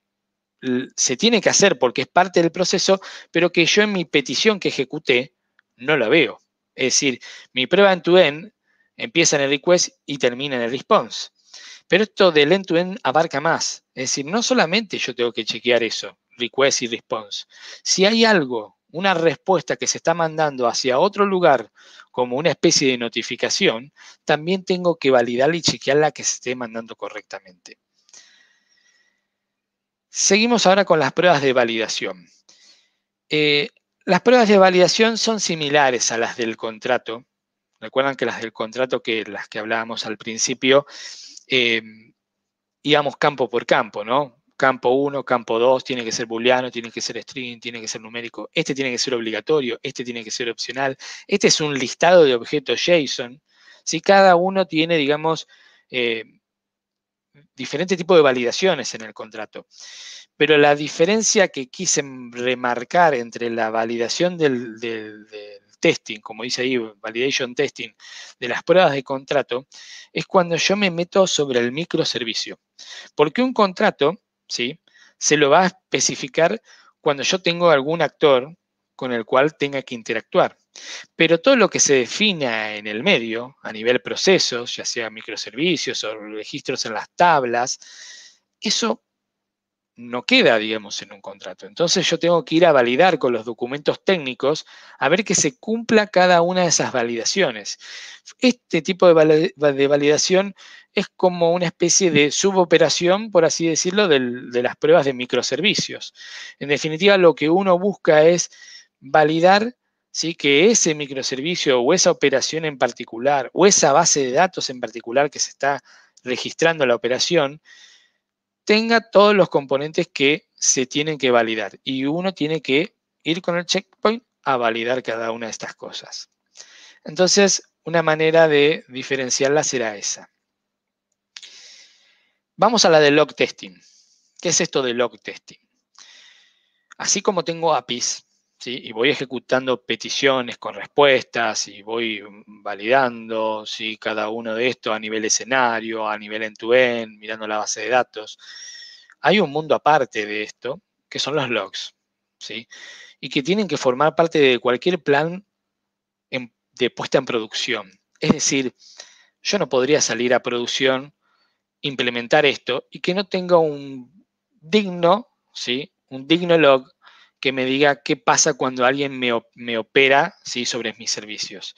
se tiene que hacer porque es parte del proceso, pero que yo en mi petición que ejecuté no la veo. Es decir, mi prueba end-to-end empieza en el request y termina en el response. Pero esto del end to -end abarca más. Es decir, no solamente yo tengo que chequear eso, request y response. Si hay algo una respuesta que se está mandando hacia otro lugar como una especie de notificación, también tengo que validar y chequear la que se esté mandando correctamente. Seguimos ahora con las pruebas de validación. Eh, las pruebas de validación son similares a las del contrato. Recuerdan que las del contrato, que las que hablábamos al principio, eh, íbamos campo por campo, ¿no? campo 1, campo 2, tiene que ser booleano, tiene que ser string, tiene que ser numérico, este tiene que ser obligatorio, este tiene que ser opcional, este es un listado de objetos JSON, si cada uno tiene, digamos, eh, diferente tipo de validaciones en el contrato. Pero la diferencia que quise remarcar entre la validación del, del, testing, como dice ahí, validation testing, de las pruebas de contrato, es cuando yo me meto sobre el microservicio. Porque un contrato ¿sí? Se lo va a especificar cuando yo tengo algún actor con el cual tenga que interactuar. Pero todo lo que se defina en el medio, a nivel procesos, ya sea microservicios o registros en las tablas, eso no queda, digamos, en un contrato. Entonces yo tengo que ir a validar con los documentos técnicos a ver que se cumpla cada una de esas validaciones. Este tipo de, validación es como una especie de suboperación, por así decirlo, de las pruebas de microservicios. En definitiva, lo que uno busca es validar ¿sí? que ese microservicio o esa operación en particular o esa base de datos en particular que se está registrando la operación, tenga todos los componentes que se tienen que validar y uno tiene que ir con el checkpoint a validar cada una de estas cosas. Entonces, una manera de diferenciarla será esa. Vamos a la de log testing. ¿Qué es esto de log testing? Así como tengo APIs, y voy ejecutando peticiones con respuestas y voy validando cada uno de estos a nivel escenario, a nivel end-to-end, mirando la base de datos. Hay un mundo aparte de esto, que son los logs, ¿sí? y que tienen que formar parte de cualquier plan de puesta en producción. Es decir, yo no podría salir a producción, implementar esto y que no tenga un digno, ¿sí? un digno log que me diga qué pasa cuando alguien me, opera ¿sí? sobre mis servicios.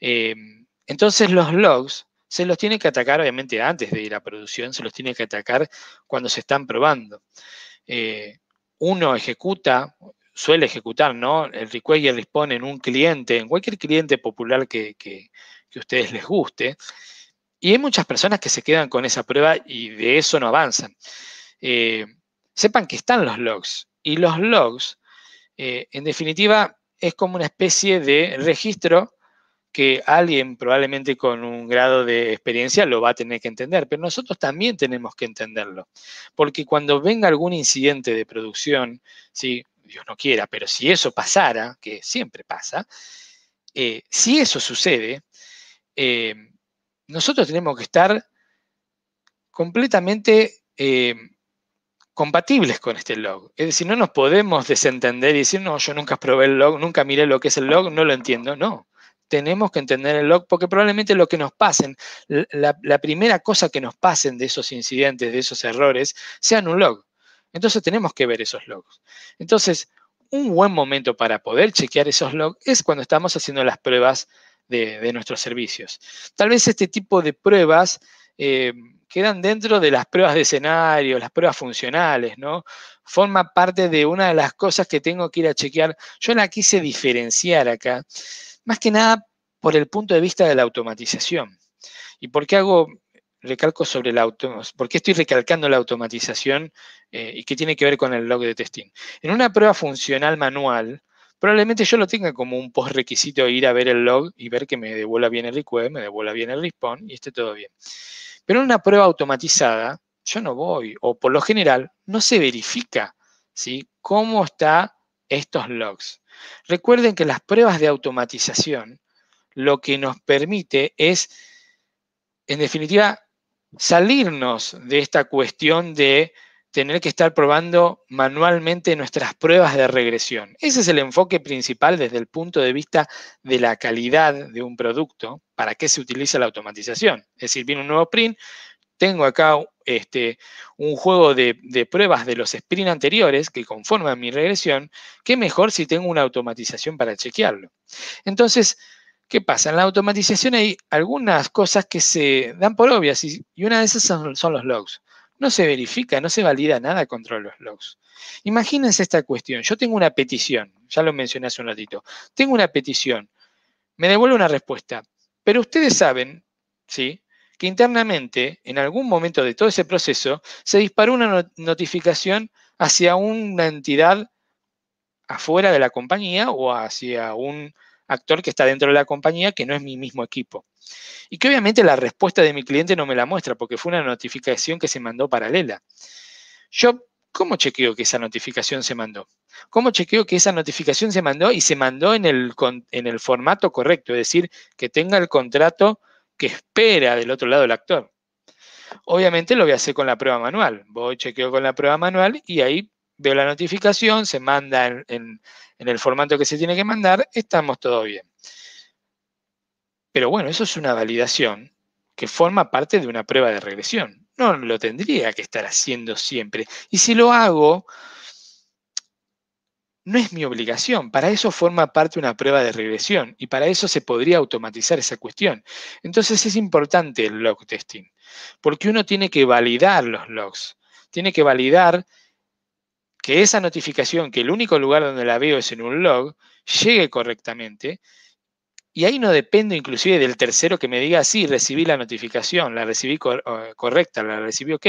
Em, entonces los logs se los tiene que atacar, obviamente, antes de ir a producción, se los tiene que atacar cuando se están probando. Eh, uno ejecuta, suele ejecutar, ¿no? El request y el en un cliente, en cualquier cliente popular que, que, ustedes les guste. Y hay muchas personas que se quedan con esa prueba y de eso no avanzan. Eh, sepan que están los logs y los logs, eh, en definitiva, es como una especie de registro que alguien probablemente con un grado de experiencia lo va a tener que entender, pero nosotros también tenemos que entenderlo, porque cuando venga algún incidente de producción, si Dios no quiera, pero si eso pasara, que siempre pasa, eh, si eso sucede, eh, nosotros tenemos que estar completamente compatibles con este log. Es decir, no nos podemos desentender y decir, no, yo nunca probé el log, nunca miré lo que es el log, no lo entiendo. No, tenemos que entender el log porque probablemente lo que nos pasen, la, primera cosa que nos pasen de esos incidentes, de esos errores, sean un log. Entonces tenemos que ver esos logs. Entonces, un buen momento para poder chequear esos logs es cuando estamos haciendo las pruebas de, nuestros servicios. Tal vez este tipo de pruebas eh, quedan dentro de las pruebas de escenario, las pruebas funcionales, ¿no? Forma parte de una de las cosas que tengo que ir a chequear. Yo la quise diferenciar acá, más que nada por el punto de vista de la automatización. ¿Y por qué hago, recalco sobre la automatización? por qué estoy recalcando la automatización eh, y qué tiene que ver con el log de testing? En una prueba funcional manual, probablemente yo lo tenga como un post requisito ir a ver el log y ver que me devuelva bien el request, me devuelva bien el response y esté todo bien. Pero en una prueba automatizada, yo no voy, o por lo general, no se verifica cómo están estos logs. Recuerden que las pruebas de automatización lo que nos permite es, en definitiva, salirnos de esta cuestión de tener que estar probando manualmente nuestras pruebas de regresión. Ese es el enfoque principal desde el punto de vista de la calidad de un producto, para qué se utiliza la automatización. Es decir, viene un nuevo print, tengo acá este, un juego de, pruebas de los sprints anteriores que conforman mi regresión, qué mejor si tengo una automatización para chequearlo. Entonces, ¿Qué pasa? En la automatización hay algunas cosas que se dan por obvias y, una de esas son los logs no se verifica, no se valida nada contra los logs. Imagínense esta cuestión. Yo tengo una petición, ya lo mencioné hace un ratito. Tengo una petición, me devuelve una respuesta, pero ustedes saben, ¿sí? Que internamente, en algún momento de todo ese proceso, se disparó una notificación hacia una entidad afuera de la compañía o hacia un actor que está dentro de la compañía, que no es mi mismo equipo. Y que obviamente la respuesta de mi cliente no me la muestra porque fue una notificación que se mandó paralela. Yo, ¿cómo chequeo que esa notificación se mandó? ¿Cómo chequeo que esa notificación se mandó y se mandó en el, formato correcto? Es decir, que tenga el contrato que espera del otro lado el actor. Obviamente lo voy a hacer con la prueba manual. Voy, chequeo con la prueba manual y ahí veo la notificación, se manda en, en el formato que se tiene que mandar, estamos todo bien. Pero bueno, eso es una validación que forma parte de una prueba de regresión. No lo tendría que estar haciendo siempre. Y si lo hago, no es mi obligación. Para eso forma parte una prueba de regresión y para eso se podría automatizar esa cuestión. Entonces es importante el log testing, porque uno tiene que validar los logs, tiene que validar que esa notificación, que el único lugar donde la veo es en un log, llegue correctamente. Y ahí no dependo inclusive del tercero que me diga, sí, recibí la notificación, la recibí correcta, la recibí ok.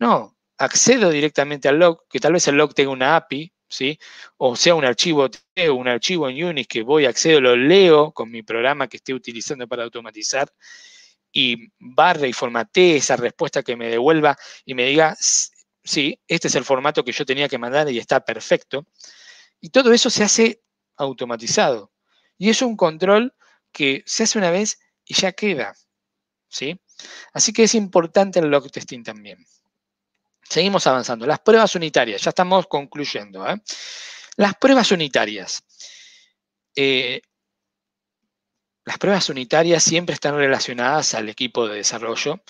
No, accedo directamente al log, que tal vez el log tenga una API, ¿sí? O sea, un archivo T un archivo en Unix que voy, accedo, lo leo con mi programa que esté utilizando para automatizar y barre y formatee esa respuesta que me devuelva y me diga, sí, este es el formato que yo tenía que mandar y está perfecto. Y todo eso se hace automatizado. Y es un control que se hace una vez y ya queda. ¿Sí? Así que es importante el log testing también. Seguimos avanzando. Las pruebas unitarias, ya estamos concluyendo. ¿eh? Las pruebas unitarias. Eh, las pruebas unitarias siempre están relacionadas al equipo de desarrollo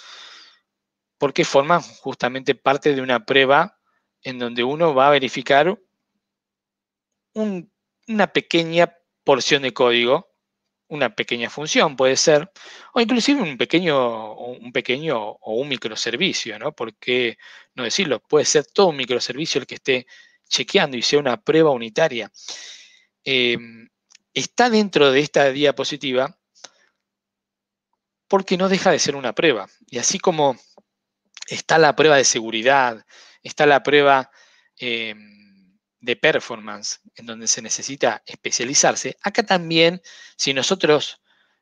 porque forman justamente parte de una prueba en donde uno va a verificar una pequeña porción de código, una pequeña función puede ser, o inclusive un pequeño, un pequeño o un microservicio, ¿no? Porque, no decirlo, puede ser todo un microservicio el que esté chequeando y sea una prueba unitaria. Em, está dentro de esta diapositiva porque no deja de ser una prueba. Y así como está la prueba de seguridad, está la prueba eh, de performance, en donde se necesita especializarse. Acá también, si nosotros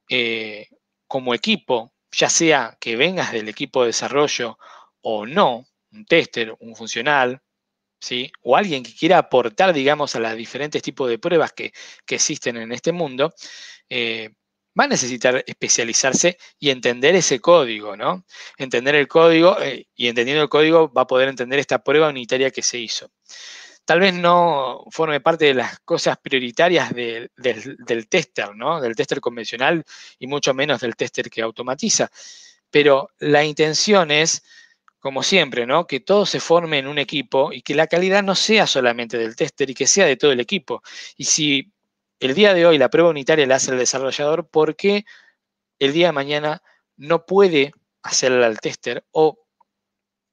eh, como equipo, ya sea que vengas del equipo de desarrollo o no, un tester, un funcional, ¿sí? o alguien que quiera aportar, digamos, a los diferentes tipos de pruebas que, que existen en este mundo, eh, va a necesitar especializarse y entender ese código, ¿no? Entender el código eh, y entendiendo el código va a poder entender esta prueba unitaria que se hizo. Tal vez no forme parte de las cosas prioritarias del, del tester, ¿no? Del tester convencional y mucho menos del tester que automatiza. Pero la intención es como siempre, ¿no? Que todo se forme en un equipo y que la calidad no sea solamente del tester y que sea de todo el equipo. Y si el día de hoy la prueba unitaria la hace el desarrollador porque el día de mañana no puede hacerla al tester o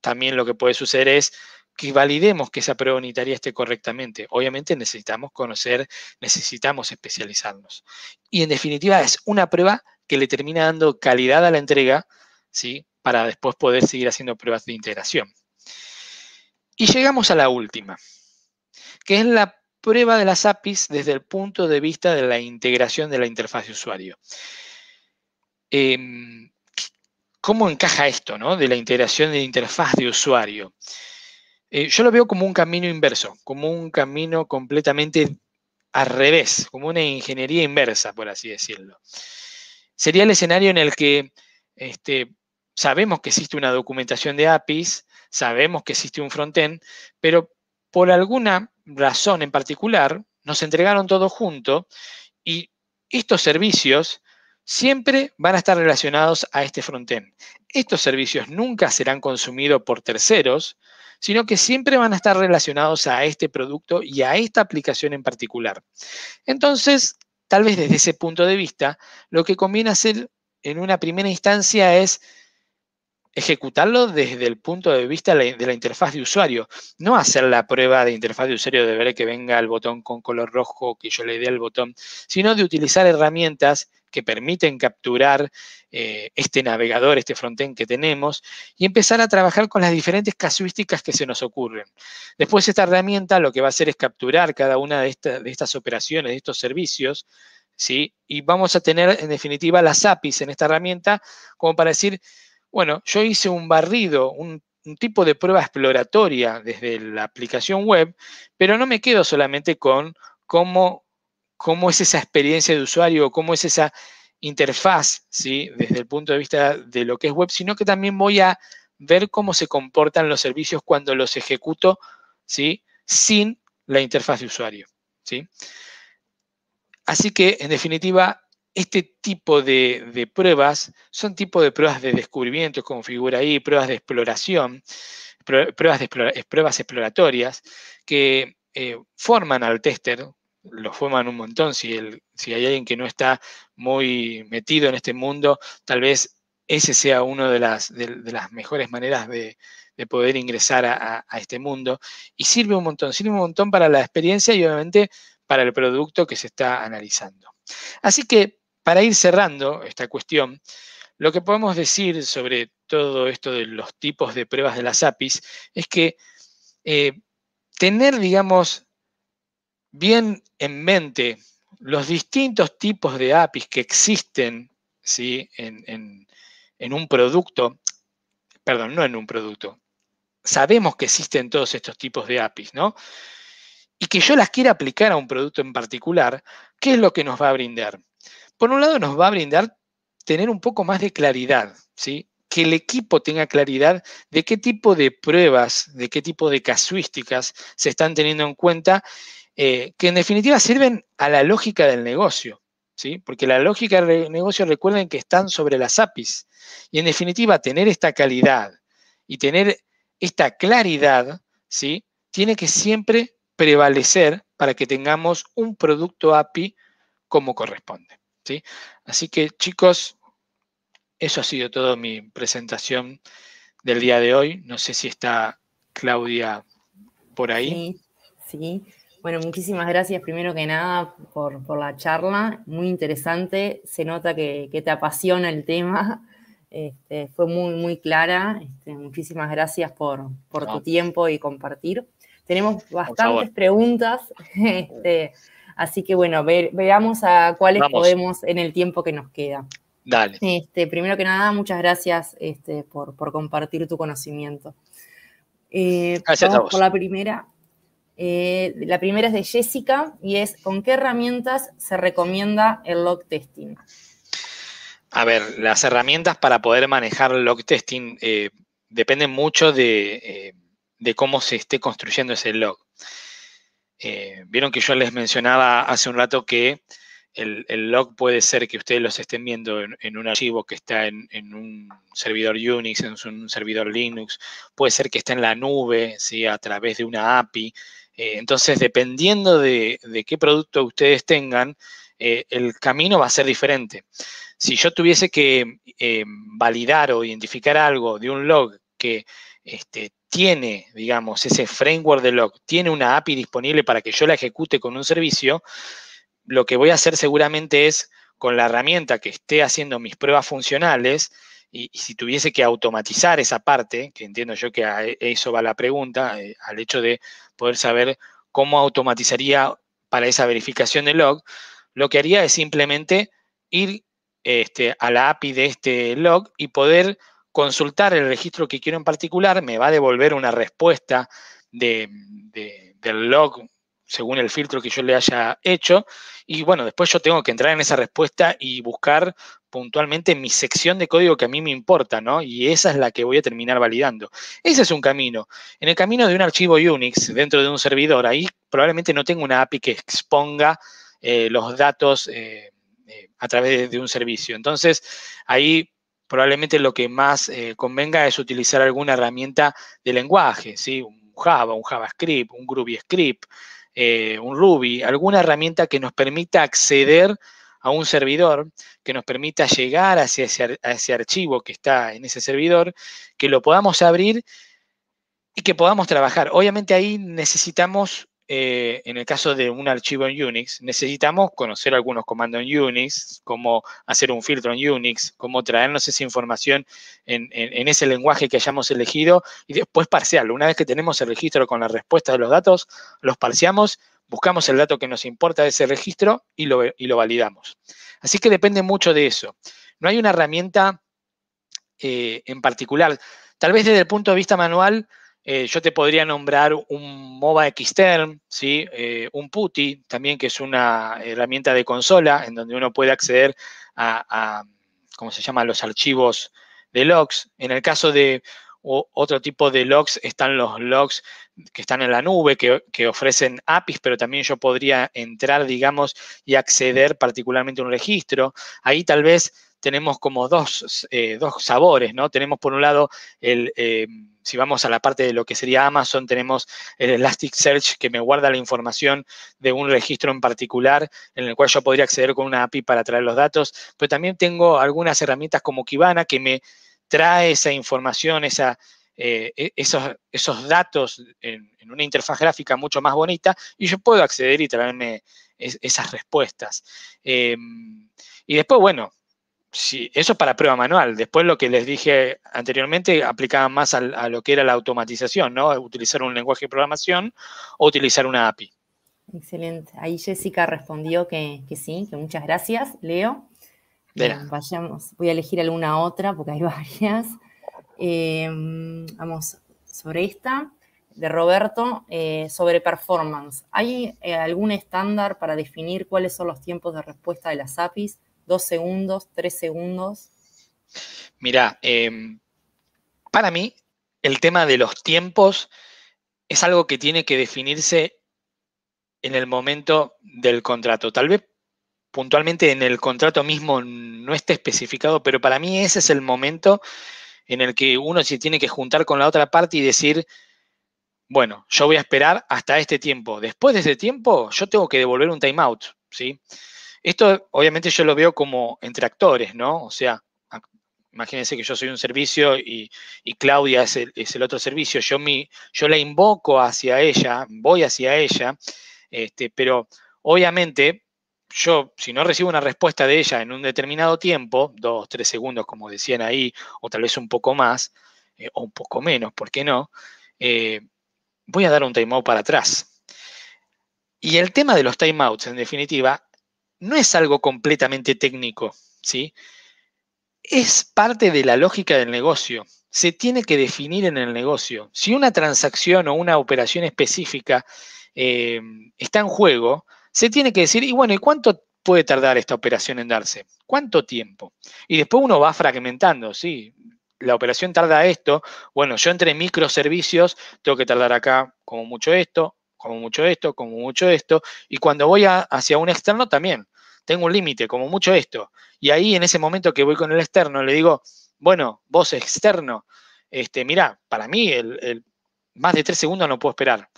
también lo que puede suceder es que validemos que esa prueba unitaria esté correctamente. Obviamente necesitamos conocer, necesitamos especializarnos. Y en definitiva es una prueba que le termina dando calidad a la entrega, ¿sí? Para después poder seguir haciendo pruebas de integración. Y llegamos a la última, que es la prueba de las APIs desde el punto de vista de la integración de la interfaz de usuario. Em, ¿Cómo encaja esto ¿no? de la integración de la interfaz de usuario? Eh, yo lo veo como un camino inverso, como un camino completamente al revés, como una ingeniería inversa, por así decirlo. Sería el escenario en el que este, sabemos que existe una documentación de APIs, sabemos que existe un front end pero por alguna razón en particular, nos entregaron todo junto y estos servicios siempre van a estar relacionados a este frontend. Estos servicios nunca serán consumidos por terceros, sino que siempre van a estar relacionados a este producto y a esta aplicación en particular. Entonces, tal vez desde ese punto de vista, lo que conviene hacer en una primera instancia es ejecutarlo desde el punto de vista de la interfaz de usuario, no hacer la prueba de interfaz de usuario de ver que venga el botón con color rojo, que yo le dé al botón, sino de utilizar herramientas que permiten capturar eh, este navegador, este frontend que tenemos, y empezar a trabajar con las diferentes casuísticas que se nos ocurren. Después esta herramienta lo que va a hacer es capturar cada una de, estas operaciones, de estos servicios, ¿sí? y vamos a tener en definitiva las APIs en esta herramienta como para decir, bueno, yo hice un barrido, un, tipo de prueba exploratoria desde la aplicación web, pero no me quedo solamente con cómo, cómo es esa experiencia de usuario, cómo es esa interfaz, ¿sí? desde el punto de vista de lo que es web, sino que también voy a ver cómo se comportan los servicios cuando los ejecuto ¿sí? sin la interfaz de usuario. ¿sí? Así que, en definitiva, este tipo de, pruebas son tipo de pruebas de descubrimiento, como figura ahí, pruebas de exploración, pruebas, de, pruebas exploratorias, que eh, forman al tester, lo forman un montón, si, hay alguien que no está muy metido en este mundo, tal vez ese sea una de las, mejores maneras de, poder ingresar a, a, este mundo. Y sirve un montón, sirve un montón para la experiencia y obviamente para el producto que se está analizando. Así que para ir cerrando esta cuestión, lo que podemos decir sobre todo esto de los tipos de pruebas de las APIs es que eh, tener, digamos, bien en mente los distintos tipos de APIs que existen ¿sí? en, en un producto, perdón, no en un producto, sabemos que existen todos estos tipos de APIs, ¿no? Y que yo las quiera aplicar a un producto en particular, ¿qué es lo que nos va a brindar? por un lado nos va a brindar tener un poco más de claridad, ¿sí? que el equipo tenga claridad de qué tipo de pruebas, de qué tipo de casuísticas se están teniendo en cuenta, eh, que en definitiva sirven a la lógica del negocio, ¿sí? porque la lógica del negocio recuerden que están sobre las APIs. Y en definitiva, tener esta calidad y tener esta claridad, ¿sí? tiene que siempre prevalecer para que tengamos un producto API como corresponde. Así que chicos, eso ha sido toda mi presentación del día de hoy. No sé si está Claudia por ahí. Sí, sí. Bueno, muchísimas gracias primero que nada por, la charla, muy interesante, se nota que, te apasiona el tema, este, fue muy, muy clara, este, muchísimas gracias por, tu tiempo y compartir. Tenemos bastantes preguntas. Este, Así que bueno, veamos a cuáles podemos en el tiempo que nos queda. Dale. Este, primero que nada, muchas gracias este, por, compartir tu conocimiento. Eh, gracias Por la primera. Eh, la primera es de Jessica y es ¿con qué herramientas se recomienda el log testing? A ver, las herramientas para poder manejar log testing eh, dependen mucho de, cómo se esté construyendo ese log. Eh, vieron que yo les mencionaba hace un rato que el, log puede ser que ustedes los estén viendo en, un archivo que está en, un servidor Unix, en un servidor Linux, puede ser que esté en la nube, a través de una API. Eh, entonces, dependiendo de, qué producto ustedes tengan, eh, el camino va a ser diferente. Si yo tuviese que validar o identificar algo de un log que este, tiene, digamos, ese framework de log, tiene una API disponible para que yo la ejecute con un servicio, lo que voy a hacer seguramente es con la herramienta que esté haciendo mis pruebas funcionales, y, si tuviese que automatizar esa parte, que entiendo yo que a e, eso va la pregunta, eh, al hecho de poder saber cómo automatizaría para esa verificación de log, lo que haría es simplemente ir este, a la API de este log y poder consultar el registro que quiero en particular, me va a devolver una respuesta de, del log según el filtro que yo le haya hecho. Y bueno, después yo tengo que entrar en esa respuesta y buscar puntualmente mi sección de código que a mí me importa, ¿no? Y esa es la que voy a terminar validando. Ese es un camino. En el camino de un archivo Unix dentro de un servidor, ahí probablemente no tengo una API que exponga eh, los datos eh, eh, a través de un servicio. Entonces, ahí probablemente lo que más eh, convenga es utilizar alguna herramienta de lenguaje, ¿sí? un Java, un JavaScript, un GroovyScript, eh, un Ruby, alguna herramienta que nos permita acceder a un servidor, que nos permita llegar hacia a ese archivo que está en ese servidor, que lo podamos abrir y que podamos trabajar. Obviamente ahí necesitamos eh, en el caso de un archivo en Unix, necesitamos conocer algunos comandos en Unix, cómo hacer un filtro en Unix, cómo traernos esa información en, ese lenguaje que hayamos elegido y después parciarlo. Una vez que tenemos el registro con la respuesta de los datos, los parciamos, buscamos el dato que nos importa de ese registro y lo, validamos. Así que depende mucho de eso. No hay una herramienta eh, en particular. Tal vez desde el punto de vista manual, eh, yo te podría nombrar un MOBA Xterm, ¿sí? Eh, un PuTTY, también que es una herramienta de consola en donde uno puede acceder a, ¿cómo se llama?, los archivos de logs. En el caso de otro tipo de logs están los logs que están en la nube, que, que, ofrecen APIs, pero también yo podría entrar, digamos, y acceder particularmente a un registro. Ahí tal vez tenemos como eh, dos, sabores, ¿no? Tenemos por un lado el... Eh, si vamos a la parte de lo que sería Amazon, tenemos el Elasticsearch que me guarda la información de un registro en particular en el cual yo podría acceder con una API para traer los datos, pero también tengo algunas herramientas como Kibana que me trae esa información, esa, eh, e, esos, esos, datos en, una interfaz gráfica mucho más bonita y yo puedo acceder y traerme esas respuestas. y después, bueno, Sí, eso para prueba manual. Después lo que les dije anteriormente aplicaba más a, lo que era la automatización, ¿no? Utilizar un lenguaje de programación o utilizar una API. Excelente. Ahí Jessica respondió que, sí, que muchas gracias, Leo. Eh, vayamos, voy a elegir alguna otra porque hay varias. Eh, vamos, sobre esta, de Roberto, eh, sobre performance. ¿Hay algún estándar para definir cuáles son los tiempos de respuesta de las APIs? dos segundos, tres segundos? Mira, em, para mí el tema de los tiempos es algo que tiene que definirse en el momento del contrato. Tal vez puntualmente en el contrato mismo no esté especificado, pero para mí ese es el momento en el que uno se tiene que juntar con la otra parte y decir, bueno, yo voy a esperar hasta este tiempo. Después de ese tiempo, yo tengo que devolver un timeout, ¿sí? sí esto obviamente yo lo veo como entre actores, ¿no? O sea, imagínense que yo soy un servicio y, Claudia es el, otro servicio, yo, yo la invoco hacia ella, voy hacia ella, este, pero obviamente yo, si no recibo una respuesta de ella en un determinado tiempo, dos, tres segundos, como decían ahí, o tal vez un poco más, eh, o un poco menos, ¿por qué no? Eh, voy a dar un timeout para atrás. Y el tema de los timeouts, en definitiva, no es algo completamente técnico, ¿sí? Es parte de la lógica del negocio. Se tiene que definir en el negocio. Si una transacción o una operación específica eh, está en juego, se tiene que decir, y bueno, ¿y cuánto puede tardar esta operación en darse? ¿Cuánto tiempo? Y después uno va fragmentando, sí, la operación tarda esto, bueno, yo entre microservicios tengo que tardar acá como mucho esto, como mucho esto, como mucho esto, y cuando voy hacia un externo también, tengo un límite, como mucho esto. Y ahí en ese momento que voy con el externo, le digo, bueno, vos externo, este, mira, para mí el, más de tres segundos no puedo esperar.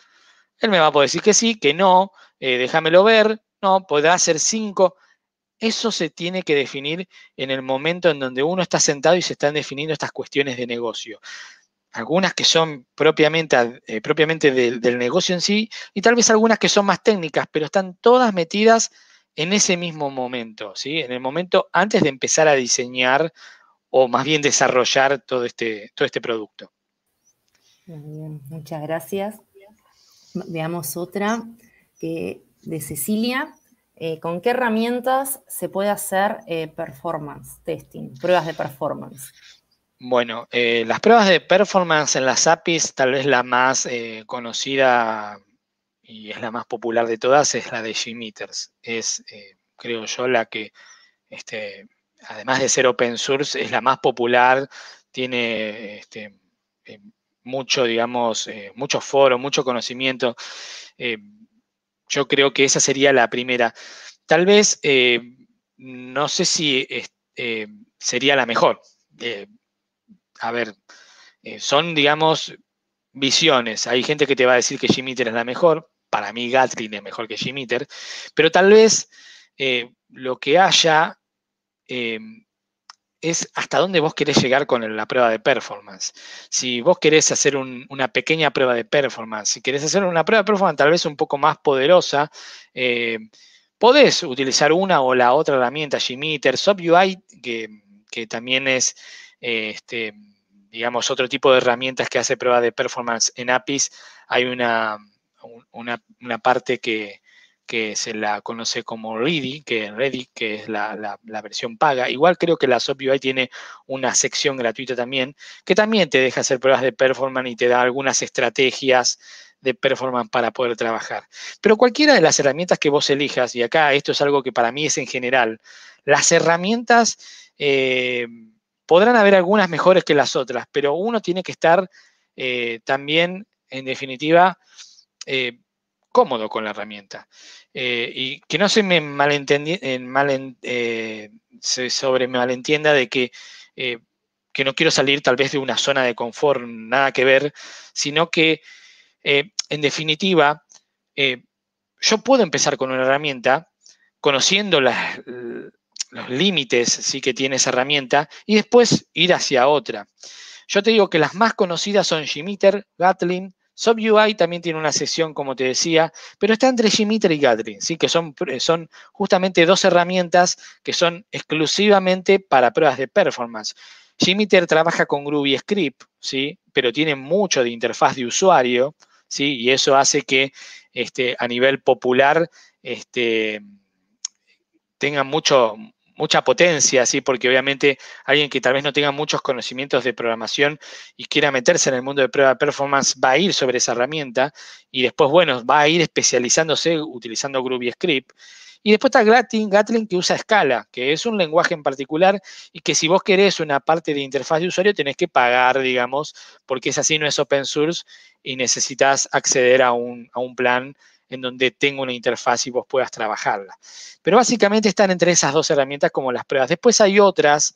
Él me va a poder decir que sí, que no, eh, déjamelo ver, no, podrá hacer cinco. Eso se tiene que definir en el momento en donde uno está sentado y se están definiendo estas cuestiones de negocio algunas que son propiamente, eh, del negocio en sí, y tal vez algunas que son más técnicas, pero están todas metidas en ese mismo momento, ¿sí? En el momento antes de empezar a diseñar o más bien desarrollar todo este, todo este producto. Bien, muchas gracias. Veamos otra de Cecilia. Eh, ¿Con qué herramientas se puede hacer eh, performance testing, pruebas de performance? Bueno, eh, las pruebas de performance en las APIs, tal vez la más eh, conocida y es la más popular de todas, es la de Gmeters. Es, eh, creo yo, la que, este, además de ser open source, es la más popular, tiene este, mucho, digamos, mucho foro, mucho conocimiento. yo creo que esa sería la primera. Tal vez, no sé si sería la mejor a ver, eh, son, digamos, visiones. Hay gente que te va a decir que Jimiter es la mejor. Para mí, Gatlin es mejor que Jimiter. Pero tal vez eh, lo que haya em, es hasta dónde vos querés llegar con la prueba de performance. Si vos querés hacer una pequeña prueba de performance, si querés hacer una prueba de performance tal vez un poco más poderosa, eh, podés utilizar una o la otra herramienta, Gmeter, SubUI, que, que también es este, digamos, otro tipo de herramientas que hace prueba de performance en APIs, hay una, una, parte que, se la conoce como Ready, que, Ready, que es la, versión paga. Igual creo que la SOP UI tiene una sección gratuita también, que también te deja hacer pruebas de performance y te da algunas estrategias de performance para poder trabajar. Pero cualquiera de las herramientas que vos elijas, y acá esto es algo que para mí es en general, las herramientas... Eh, Podrán haber algunas mejores que las otras, pero uno tiene que estar eh, también, en definitiva, eh, cómodo con la herramienta. Eh, y que no se me mal, sobre me malentienda de que, que, no quiero salir tal vez de una zona de confort, nada que ver, sino que, en definitiva, yo puedo empezar con una herramienta conociendo las, los límites ¿sí? que tiene esa herramienta y después ir hacia otra. Yo te digo que las más conocidas son Gmeter, Gatling, SubUI también tiene una sesión como te decía, pero está entre Gmeter y Gatling, ¿sí? que son, eh, son justamente dos herramientas que son exclusivamente para pruebas de performance. Gmeter trabaja con Groovy Script, ¿sí? pero tiene mucho de interfaz de usuario, ¿sí? y eso hace que este, a nivel popular este, tenga mucho, mucha potencia, ¿sí? porque obviamente alguien que tal vez no tenga muchos conocimientos de programación y quiera meterse en el mundo de prueba de performance va a ir sobre esa herramienta y después, bueno, va a ir especializándose utilizando Groovy Script. Y después está Gatling que usa Scala, que es un lenguaje en particular y que si vos querés una parte de interfaz de usuario tenés que pagar, digamos, porque es así, no es open source y necesitas acceder a un, a un plan en donde tengo una interfaz y vos puedas trabajarla. Pero básicamente están entre esas dos herramientas como las pruebas. Después hay otras,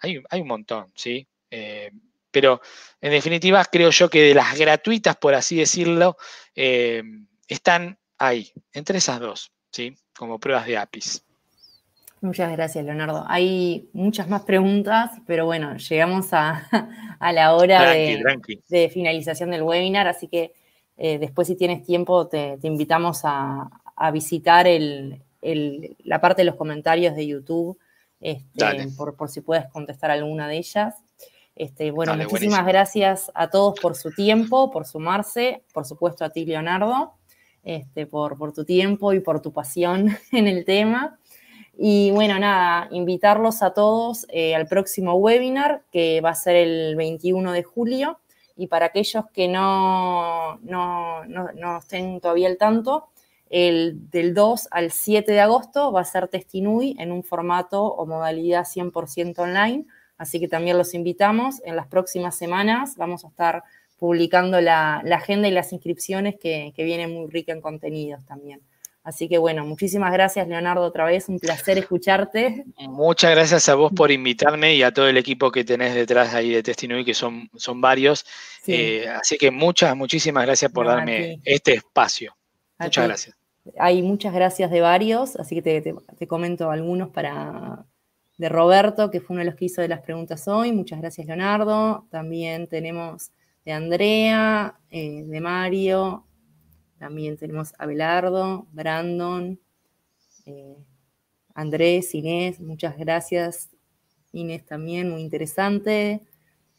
hay, un montón, ¿sí? Eh, pero en definitiva creo yo que de las gratuitas, por así decirlo, eh, están ahí, entre esas dos, ¿sí? Como pruebas de APIs. Muchas gracias, Leonardo. Hay muchas más preguntas, pero bueno, llegamos a, la hora de finalización del webinar, así que eh, después, si tienes tiempo, te, invitamos a, visitar la parte de los comentarios de YouTube, este, por, si puedes contestar alguna de ellas. Este, bueno, muchísimas gracias a todos por su tiempo, por sumarse, por supuesto a ti, Leonardo, este, por, tu tiempo y por tu pasión en el tema. Y bueno, nada, invitarlos a todos eh, al próximo webinar que va a ser el 21 de julio y para aquellos que no, no, estén todavía al tanto, el, del 2 al 7 de agosto va a ser Testinui en un formato o modalidad 100% online, así que también los invitamos. En las próximas semanas vamos a estar publicando la, agenda y las inscripciones que, que viene muy rica en contenidos también. Así que bueno, muchísimas gracias Leonardo otra vez, un placer escucharte. Muchas gracias a vos por invitarme y a todo el equipo que tenés detrás ahí de Testinui, que son, son varios. Eh, así que muchas, muchísimas gracias por darme este espacio. muchas gracias. Hay muchas gracias de varios, así que te, comento algunos para, de Roberto, que fue uno de los que hizo de las preguntas hoy. Muchas gracias, Leonardo. También tenemos de Andrea, eh, de Mario, también tenemos a Belardo, Brandon, eh, Andrés, Inés, muchas gracias. Inés también, muy interesante.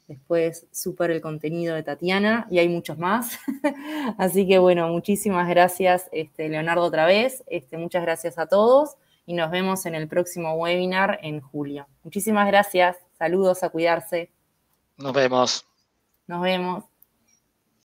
Después, súper el contenido de Tatiana y hay muchos más. Así que bueno, muchísimas gracias, este, Leonardo, otra vez. Este, muchas gracias a todos y nos vemos en el próximo webinar en julio. Muchísimas gracias. Saludos a cuidarse. Nos vemos. Nos vemos.